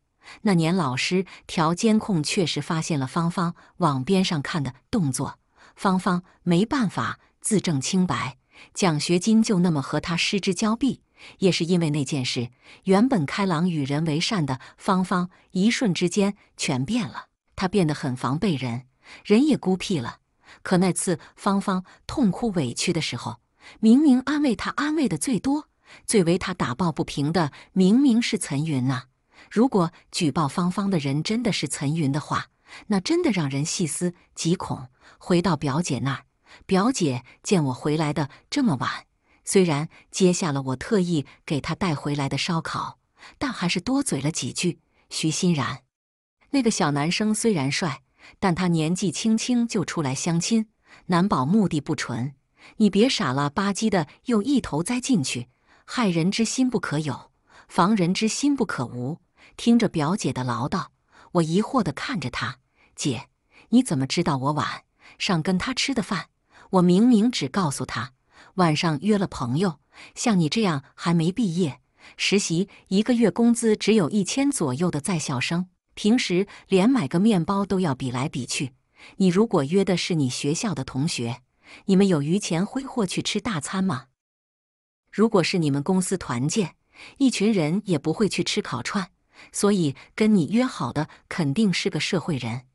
那年老师调监控，确实发现了芳芳往边上看的动作。芳芳没办法自证清白，奖学金就那么和他失之交臂。也是因为那件事，原本开朗与人为善的芳芳，一瞬之间全变了。她变得很防备人，人也孤僻了。可那次芳芳痛哭委屈的时候，明明安慰她、安慰的最多、最为她打抱不平的，明明是岑云呐。如果举报芳芳的人真的是岑云的话，那真的让人细思极恐。回到表姐那儿，表姐见我回来的这么晚，虽然接下了我特意给她带回来的烧烤，但还是多嘴了几句。徐欣然，那个小男生虽然帅。但他年纪轻轻就出来相亲，难保目的不纯。你别傻了吧唧的，又一头栽进去，害人之心不可有，防人之心不可无。听着表姐的唠叨，我疑惑地看着她：“姐，你怎么知道我晚上跟他吃的饭？我明明只告诉他晚上约了朋友。像你这样还没毕业，实习一个月工资只有一千左右的在校生。”平时连买个面包都要比来比去。你如果约的是你学校的同学，你们有余钱挥霍去吃大餐吗？如果是你们公司团建，一群人也不会去吃烤串。所以跟你约好的肯定是个社会人，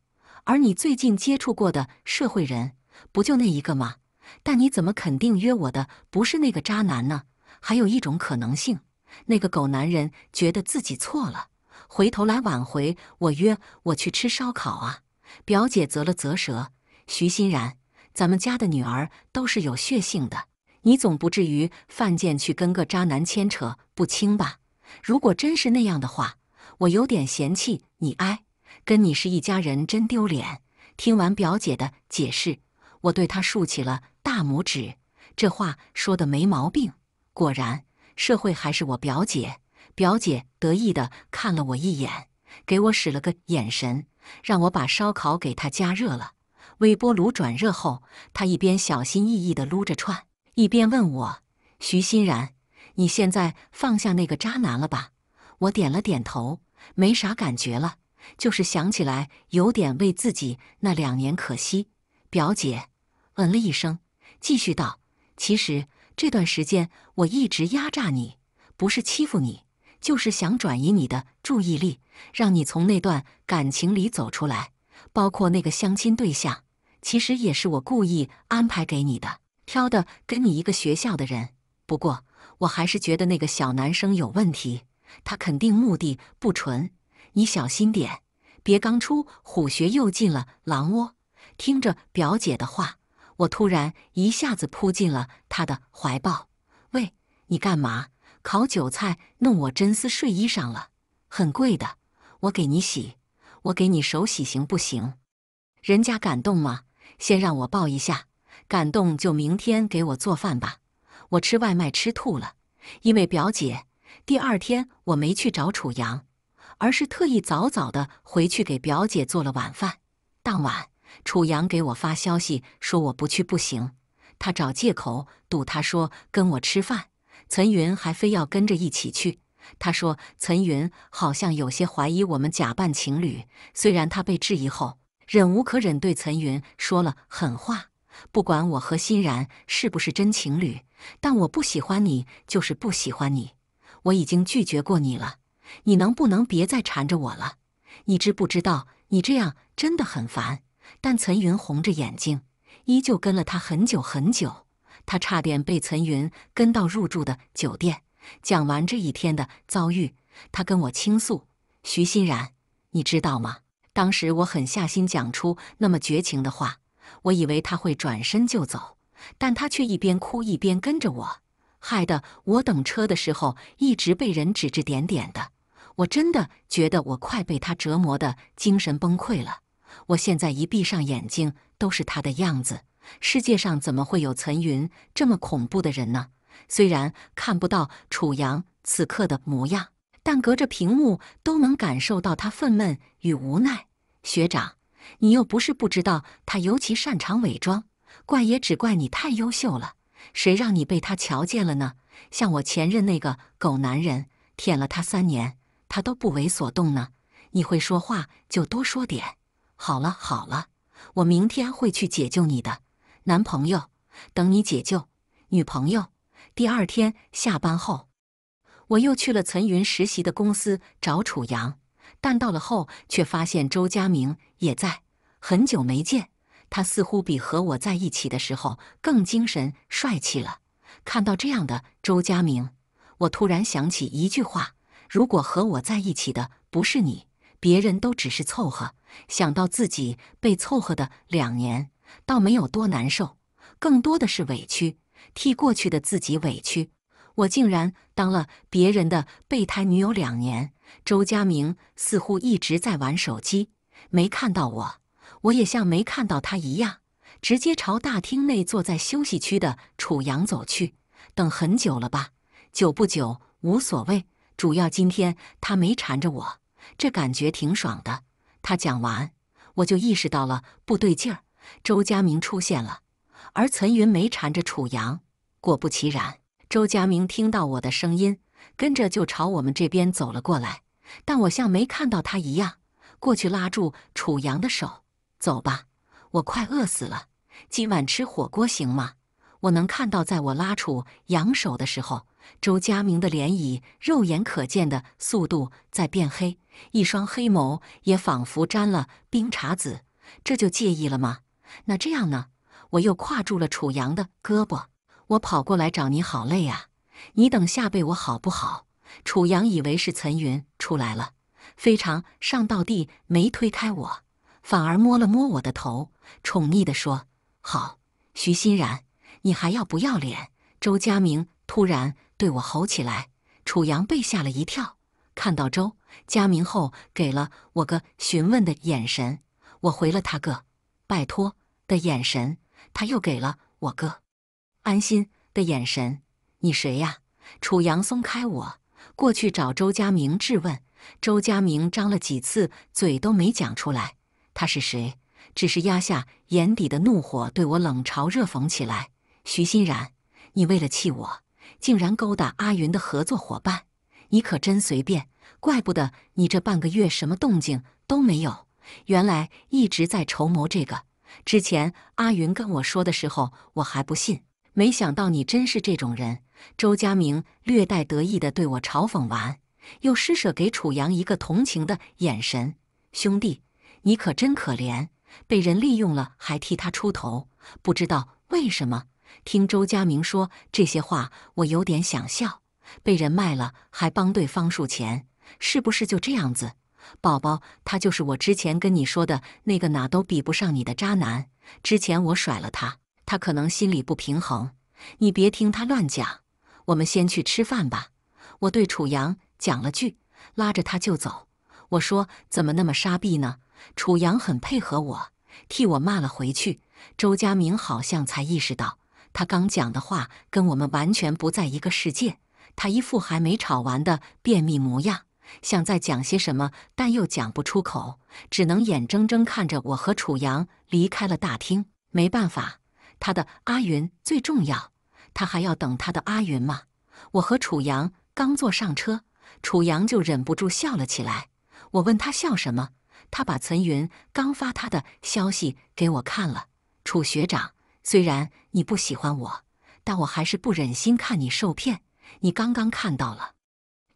而你最近接触过的社会人不就那一个吗？但你怎么肯定约我的不是那个渣男呢？还有一种可能性，那个狗男人觉得自己错了。回头来挽回，我约我去吃烧烤啊！表姐啧了啧舌：“徐欣然，咱们家的女儿都是有血性的，你总不至于犯贱去跟个渣男牵扯不清吧？如果真是那样的话，我有点嫌弃你。哎，跟你是一家人，真丢脸。”听完表姐的解释，我对她竖起了大拇指。这话说的没毛病。果然，社会还是我表姐。表姐得意的看了我一眼，给我使了个眼神，让我把烧烤给她加热了。微波炉转热后，她一边小心翼翼地撸着串，一边问我：“徐欣然，你现在放下那个渣男了吧？”我点了点头，没啥感觉了，就是想起来有点为自己那两年可惜。表姐嗯了一声，继续道：“其实这段时间我一直压榨你，不是欺负你。”就是想转移你的注意力，让你从那段感情里走出来。包括那个相亲对象，其实也是我故意安排给你的，挑的跟你一个学校的人。不过，我还是觉得那个小男生有问题，他肯定目的不纯。你小心点，别刚出虎穴又进了狼窝。听着表姐的话，我突然一下子扑进了她的怀抱。喂，你干嘛？烤韭菜弄我真丝睡衣上了，很贵的，我给你洗，我给你手洗行不行？人家感动吗？先让我抱一下，感动就明天给我做饭吧，我吃外卖吃吐了，因为表姐。第二天我没去找楚阳，而是特意早早的回去给表姐做了晚饭。当晚，楚阳给我发消息说我不去不行，他找借口堵他说跟我吃饭。岑云还非要跟着一起去。他说：“岑云好像有些怀疑我们假扮情侣。”虽然他被质疑后忍无可忍，对岑云说了狠话：“不管我和欣然是不是真情侣，但我不喜欢你，就是不喜欢你。我已经拒绝过你了，你能不能别再缠着我了？你知不知道，你这样真的很烦？”但岑云红着眼睛，依旧跟了他很久很久。他差点被岑云跟到入住的酒店。讲完这一天的遭遇，他跟我倾诉：“徐欣然，你知道吗？当时我狠下心讲出那么绝情的话，我以为他会转身就走，但他却一边哭一边跟着我，害得我等车的时候一直被人指指点点的。我真的觉得我快被他折磨的精神崩溃了。我现在一闭上眼睛，都是他的样子。”世界上怎么会有岑云这么恐怖的人呢？虽然看不到楚阳此刻的模样，但隔着屏幕都能感受到他愤懑与无奈。学长，你又不是不知道他尤其擅长伪装，怪也只怪你太优秀了。谁让你被他瞧见了呢？像我前任那个狗男人，舔了他三年，他都不为所动呢。你会说话就多说点。好了好了，我明天会去解救你的。男朋友，等你解救女朋友。第二天下班后，我又去了岑云实习的公司找楚阳，但到了后却发现周佳明也在。很久没见，他似乎比和我在一起的时候更精神、帅气了。看到这样的周佳明，我突然想起一句话：“如果和我在一起的不是你，别人都只是凑合。”想到自己被凑合的两年。倒没有多难受，更多的是委屈，替过去的自己委屈。我竟然当了别人的备胎女友两年。周佳明似乎一直在玩手机，没看到我，我也像没看到他一样，直接朝大厅内坐在休息区的楚阳走去。等很久了吧？久不久无所谓，主要今天他没缠着我，这感觉挺爽的。他讲完，我就意识到了不对劲儿。周佳明出现了，而岑云没缠着楚阳。果不其然，周佳明听到我的声音，跟着就朝我们这边走了过来。但我像没看到他一样，过去拉住楚阳的手：“走吧，我快饿死了，今晚吃火锅行吗？”我能看到，在我拉楚阳手的时候，周佳明的脸以肉眼可见的速度在变黑，一双黑眸也仿佛沾了冰碴子。这就介意了吗？那这样呢？我又跨住了楚阳的胳膊，我跑过来找你，好累啊！你等下背我好不好？楚阳以为是岑云出来了，非常上道地没推开我，反而摸了摸我的头，宠溺地说：“好，徐欣然，你还要不要脸？”周佳明突然对我吼起来，楚阳被吓了一跳，看到周佳明后给了我个询问的眼神，我回了他个。拜托的眼神，他又给了我哥安心的眼神。你谁呀？楚阳松开我，过去找周家明质问。周家明张了几次嘴都没讲出来，他是谁？只是压下眼底的怒火，对我冷嘲热讽起来。徐欣然，你为了气我，竟然勾搭阿云的合作伙伴，你可真随便！怪不得你这半个月什么动静都没有。原来一直在筹谋这个。之前阿云跟我说的时候，我还不信。没想到你真是这种人。周家明略带得意的对我嘲讽完，又施舍给楚阳一个同情的眼神。兄弟，你可真可怜，被人利用了还替他出头。不知道为什么，听周家明说这些话，我有点想笑。被人卖了还帮对方数钱，是不是就这样子？宝宝，他就是我之前跟你说的那个哪都比不上你的渣男。之前我甩了他，他可能心里不平衡。你别听他乱讲，我们先去吃饭吧。我对楚阳讲了句，拉着他就走。我说怎么那么沙逼呢？楚阳很配合我，替我骂了回去。周家明好像才意识到他刚讲的话跟我们完全不在一个世界，他一副还没吵完的便秘模样。想再讲些什么，但又讲不出口，只能眼睁睁看着我和楚阳离开了大厅。没办法，他的阿云最重要，他还要等他的阿云吗？我和楚阳刚坐上车，楚阳就忍不住笑了起来。我问他笑什么，他把岑云刚发他的消息给我看了。楚学长，虽然你不喜欢我，但我还是不忍心看你受骗。你刚刚看到了。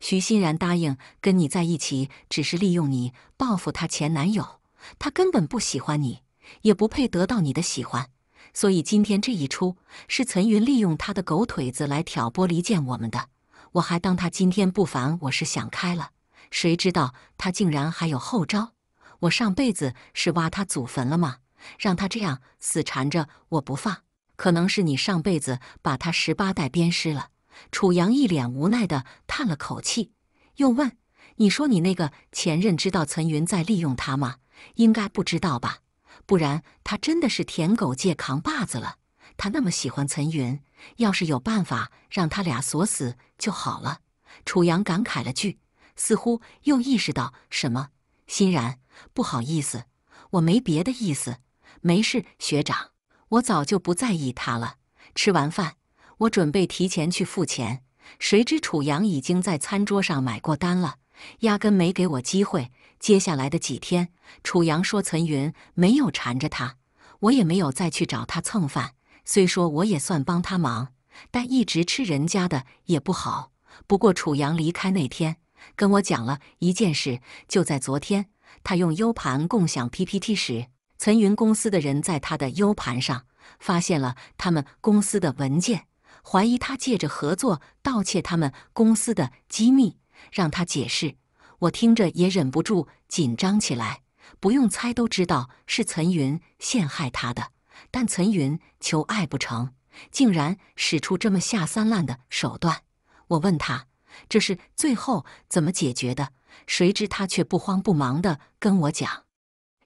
徐欣然答应跟你在一起，只是利用你报复她前男友。她根本不喜欢你，也不配得到你的喜欢。所以今天这一出，是岑云利用他的狗腿子来挑拨离间我们的。我还当他今天不烦我是想开了，谁知道他竟然还有后招？我上辈子是挖他祖坟了吗？让他这样死缠着我不放，可能是你上辈子把他十八代鞭尸了。楚阳一脸无奈的叹了口气，又问：“你说你那个前任知道岑云在利用他吗？应该不知道吧？不然他真的是舔狗界扛把子了。他那么喜欢岑云，要是有办法让他俩锁死就好了。”楚阳感慨了句，似乎又意识到什么：“欣然，不好意思，我没别的意思，没事，学长，我早就不在意他了。吃完饭。”我准备提前去付钱，谁知楚阳已经在餐桌上买过单了，压根没给我机会。接下来的几天，楚阳说岑云没有缠着他，我也没有再去找他蹭饭。虽说我也算帮他忙，但一直吃人家的也不好。不过楚阳离开那天跟我讲了一件事，就在昨天，他用 U 盘共享 PPT 时，岑云公司的人在他的 U 盘上发现了他们公司的文件。怀疑他借着合作盗窃他们公司的机密，让他解释。我听着也忍不住紧张起来。不用猜都知道是岑云陷害他的，但岑云求爱不成，竟然使出这么下三滥的手段。我问他这是最后怎么解决的？谁知他却不慌不忙地跟我讲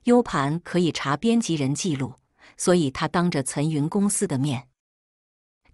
：“U 盘可以查编辑人记录，所以他当着岑云公司的面。”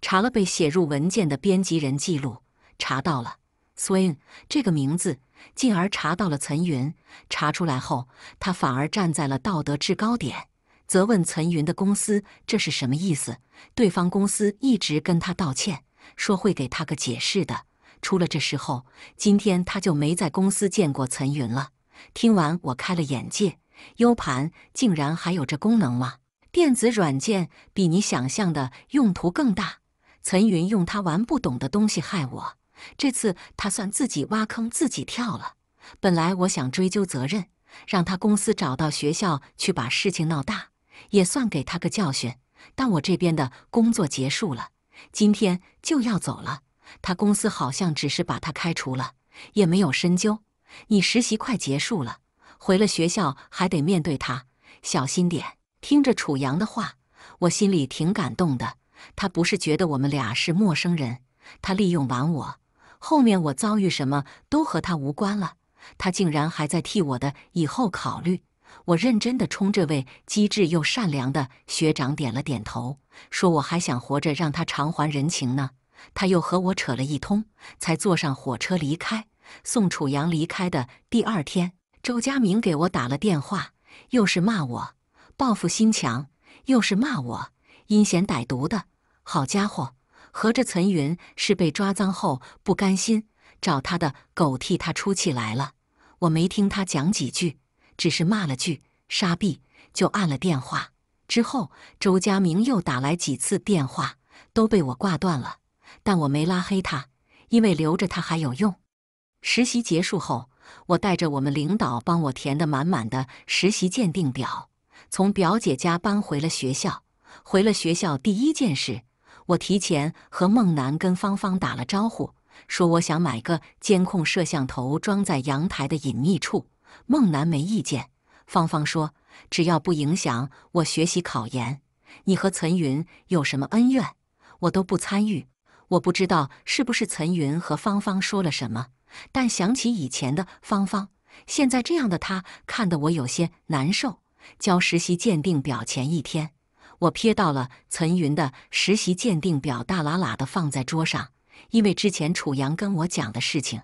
查了被写入文件的编辑人记录，查到了 Swing 这个名字，进而查到了岑云。查出来后，他反而站在了道德制高点，责问岑云的公司这是什么意思。对方公司一直跟他道歉，说会给他个解释的。出了这事后，今天他就没在公司见过岑云了。听完我开了眼界，U 盘竟然还有这功能吗？电子软件比你想象的用途更大。岑云用他玩不懂的东西害我，这次他算自己挖坑自己跳了。本来我想追究责任，让他公司找到学校去把事情闹大，也算给他个教训。但我这边的工作结束了，今天就要走了。他公司好像只是把他开除了，也没有深究。你实习快结束了，回了学校还得面对他，小心点。听着楚阳的话，我心里挺感动的。他不是觉得我们俩是陌生人，他利用完我，后面我遭遇什么都和他无关了。他竟然还在替我的以后考虑。我认真地冲这位机智又善良的学长点了点头，说：“我还想活着让他偿还人情呢。”他又和我扯了一通，才坐上火车离开。宋楚阳离开的第二天，周佳明给我打了电话，又是骂我报复心强，又是骂我阴险歹毒的。好家伙，合着岑云是被抓脏后不甘心，找他的狗替他出气来了。我没听他讲几句，只是骂了句“沙逼”，就按了电话。之后周家明又打来几次电话，都被我挂断了。但我没拉黑他，因为留着他还有用。实习结束后，我带着我们领导帮我填的满满的实习鉴定表，从表姐家搬回了学校。回了学校，第一件事。我提前和孟楠跟芳芳打了招呼，说我想买个监控摄像头装在阳台的隐秘处。孟楠没意见，芳芳说只要不影响我学习考研，你和岑云有什么恩怨，我都不参与。我不知道是不是岑云和芳芳说了什么，但想起以前的芳芳，现在这样的她，看得我有些难受。交实习鉴定表前一天。我瞥到了岑云的实习鉴定表，大喇喇的放在桌上。因为之前楚阳跟我讲的事情，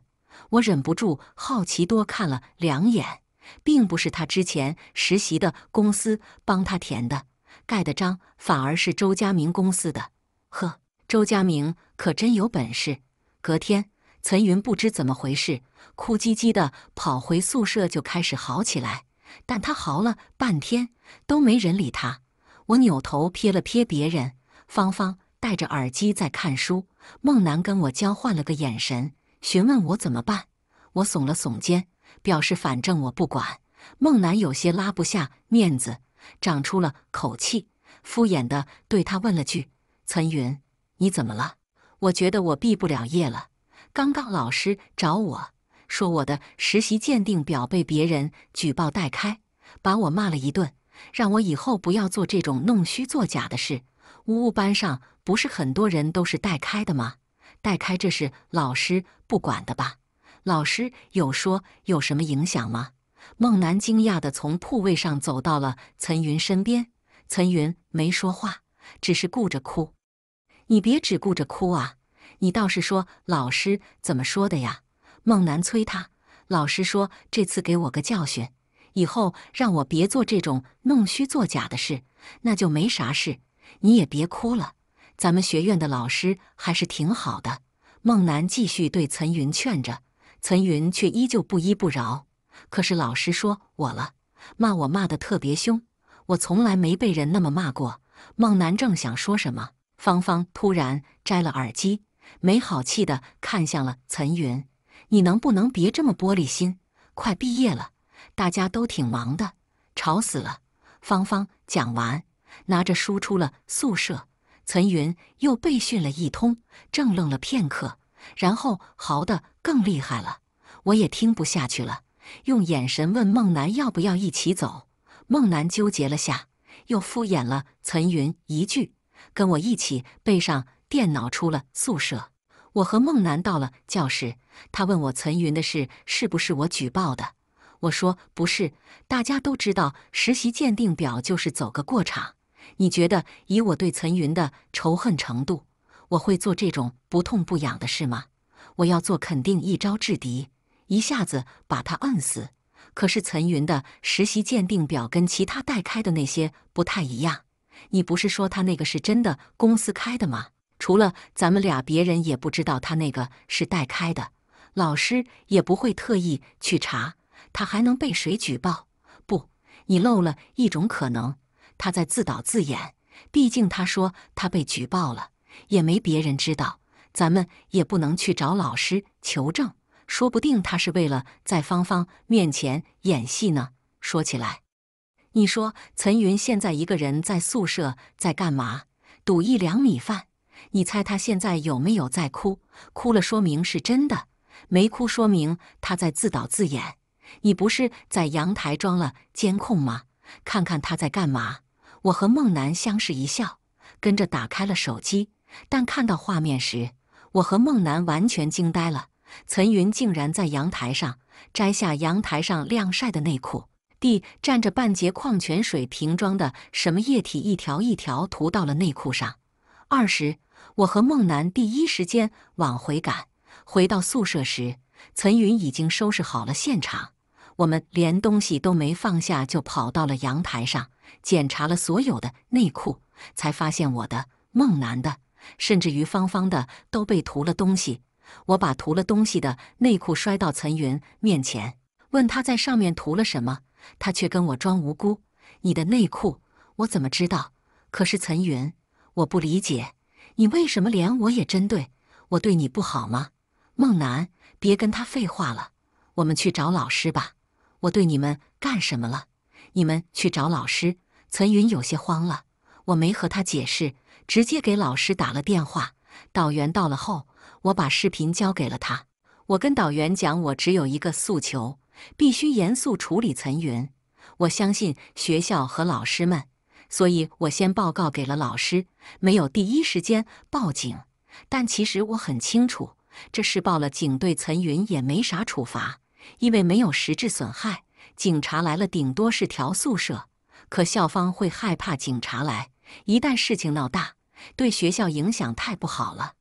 我忍不住好奇，多看了两眼。并不是他之前实习的公司帮他填的、盖的章，反而是周家明公司的。呵，周家明可真有本事。隔天，岑云不知怎么回事，哭唧唧的跑回宿舍，就开始嚎起来。但他嚎了半天，都没人理他。我扭头瞥了瞥别人，芳芳戴着耳机在看书。孟楠跟我交换了个眼神，询问我怎么办。我耸了耸肩，表示反正我不管。孟楠有些拉不下面子，长出了口气，敷衍地对他问了句：“岑云，你怎么了？我觉得我毕不了业了。刚刚老师找我说我的实习鉴定表被别人举报代开，把我骂了一顿。”让我以后不要做这种弄虚作假的事。呜呜，班上不是很多人都是代开的吗？代开这是老师不管的吧？老师有说有什么影响吗？孟楠惊讶地从铺位上走到了岑云身边，岑云没说话，只是顾着哭。你别只顾着哭啊，你倒是说老师怎么说的呀？孟楠催他，老师说这次给我个教训。以后让我别做这种弄虚作假的事，那就没啥事。你也别哭了，咱们学院的老师还是挺好的。孟楠继续对岑云劝着，岑云却依旧不依不饶。可是老师说我了，骂我骂得特别凶，我从来没被人那么骂过。孟楠正想说什么，芳芳突然摘了耳机，没好气地看向了岑云：“你能不能别这么玻璃心？快毕业了。”大家都挺忙的，吵死了。芳芳讲完，拿着书出了宿舍。岑云又被训了一通，怔愣了片刻，然后嚎得更厉害了。我也听不下去了，用眼神问孟楠要不要一起走。孟楠纠结了下，又敷衍了岑云一句：“跟我一起背上电脑出了宿舍。”我和孟楠到了教室，他问我岑云的事是不是我举报的。我说不是，大家都知道实习鉴定表就是走个过场。你觉得以我对岑云的仇恨程度，我会做这种不痛不痒的事吗？我要做，肯定一招制敌，一下子把他摁死。可是岑云的实习鉴定表跟其他代开的那些不太一样。你不是说他那个是真的，公司开的吗？除了咱们俩，别人也不知道他那个是代开的，老师也不会特意去查。他还能被谁举报？不，你漏了一种可能，他在自导自演。毕竟他说他被举报了，也没别人知道，咱们也不能去找老师求证。说不定他是为了在芳芳面前演戏呢。说起来，你说陈云现在一个人在宿舍在干嘛？赌一两米饭。你猜他现在有没有在哭？哭了说明是真的，没哭说明他在自导自演。你不是在阳台装了监控吗？看看他在干嘛。我和孟楠相视一笑，跟着打开了手机。但看到画面时，我和孟楠完全惊呆了。岑云竟然在阳台上摘下阳台上晾晒的内裤，地蘸着半截矿泉水瓶装的什么液体，一条一条涂到了内裤上。二十，我和孟楠第一时间往回赶。回到宿舍时，岑云已经收拾好了现场。我们连东西都没放下，就跑到了阳台上，检查了所有的内裤，才发现我的、孟楠的，甚至于芳芳的都被涂了东西。我把涂了东西的内裤摔到岑云面前，问他在上面涂了什么，他却跟我装无辜。你的内裤我怎么知道？可是岑云，我不理解，你为什么连我也针对？我对你不好吗？孟楠，别跟他废话了，我们去找老师吧。我对你们干什么了？你们去找老师。岑云有些慌了。我没和他解释，直接给老师打了电话。导员到了后，我把视频交给了他。我跟导员讲，我只有一个诉求，必须严肃处理岑云。我相信学校和老师们，所以我先报告给了老师，没有第一时间报警。但其实我很清楚，这事报了警，对岑云也没啥处罚。因为没有实质损害，警察来了顶多是调宿舍。可校方会害怕警察来，一旦事情闹大，对学校影响太不好了。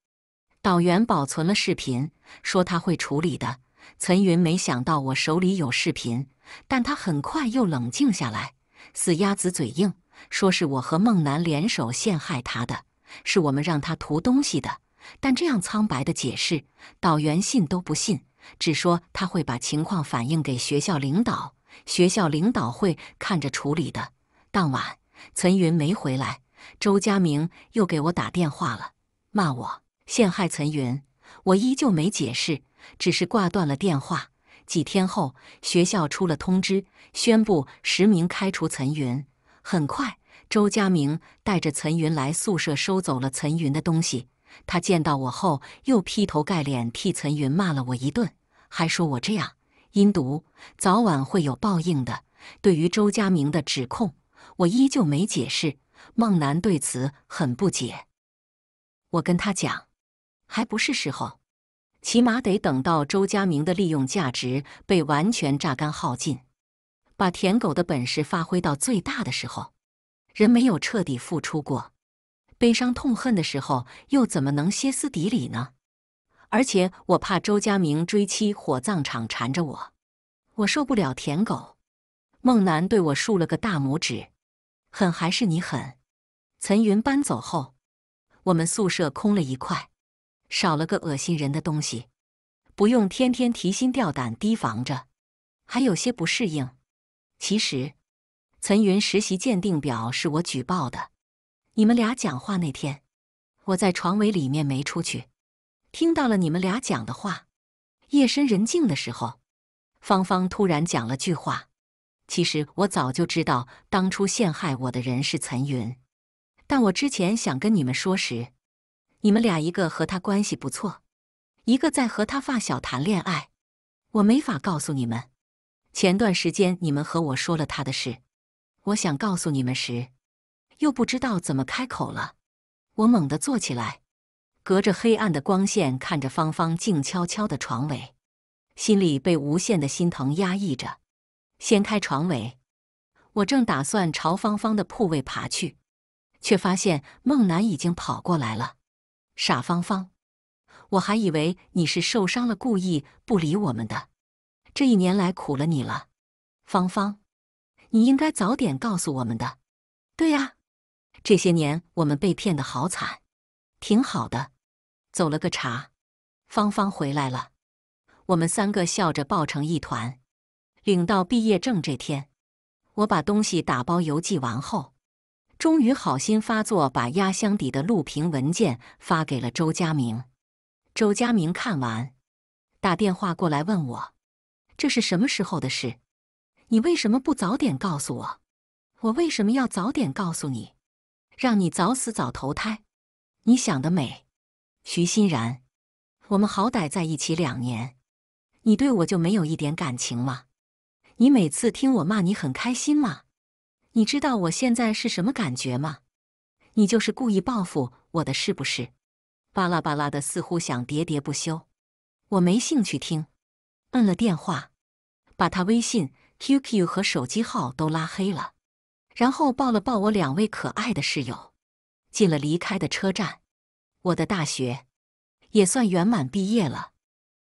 导员保存了视频，说他会处理的。岑云没想到我手里有视频，但他很快又冷静下来，死鸭子嘴硬，说是我和孟楠联手陷害他的，是我们让他涂东西的。但这样苍白的解释，导员信都不信。只说他会把情况反映给学校领导，学校领导会看着处理的。当晚，岑云没回来，周佳明又给我打电话了，骂我陷害岑云。我依旧没解释，只是挂断了电话。几天后，学校出了通知，宣布实名开除岑云。很快，周佳明带着岑云来宿舍，收走了岑云的东西。他见到我后，又劈头盖脸替岑云骂了我一顿，还说我这样阴毒，早晚会有报应的。对于周家明的指控，我依旧没解释。孟楠对此很不解，我跟他讲，还不是时候，起码得等到周家明的利用价值被完全榨干耗尽，把舔狗的本事发挥到最大的时候，人没有彻底付出过。悲伤痛恨的时候，又怎么能歇斯底里呢？而且我怕周家明追妻火葬场缠着我，我受不了舔狗。孟楠对我竖了个大拇指，狠还是你狠。岑云搬走后，我们宿舍空了一块，少了个恶心人的东西，不用天天提心吊胆提防着，还有些不适应。其实，岑云实习鉴定表是我举报的。你们俩讲话那天，我在床尾里面没出去，听到了你们俩讲的话。夜深人静的时候，芳芳突然讲了句话。其实我早就知道，当初陷害我的人是岑云，但我之前想跟你们说时，你们俩一个和他关系不错，一个在和他发小谈恋爱，我没法告诉你们。前段时间你们和我说了他的事，我想告诉你们时。又不知道怎么开口了，我猛地坐起来，隔着黑暗的光线看着芳芳静悄悄的床尾，心里被无限的心疼压抑着。掀开床尾，我正打算朝芳芳的铺位爬去，却发现孟楠已经跑过来了。傻芳芳，我还以为你是受伤了故意不理我们的，这一年来苦了你了，芳芳，你应该早点告诉我们的。对呀。这些年我们被骗的好惨，挺好的，走了个茶，芳芳回来了，我们三个笑着抱成一团。领到毕业证这天，我把东西打包邮寄完后，终于好心发作，把压箱底的录屏文件发给了周佳明。周佳明看完，打电话过来问我，这是什么时候的事？你为什么不早点告诉我？我为什么要早点告诉你？让你早死早投胎，你想得美！徐欣然，我们好歹在一起两年，你对我就没有一点感情吗？你每次听我骂你很开心吗？你知道我现在是什么感觉吗？你就是故意报复我的，是不是？巴拉巴拉的，似乎想喋喋不休，我没兴趣听。摁了电话，把他微信、QQ 和手机号都拉黑了。然后抱了抱我两位可爱的室友，进了离开的车站。我的大学也算圆满毕业了。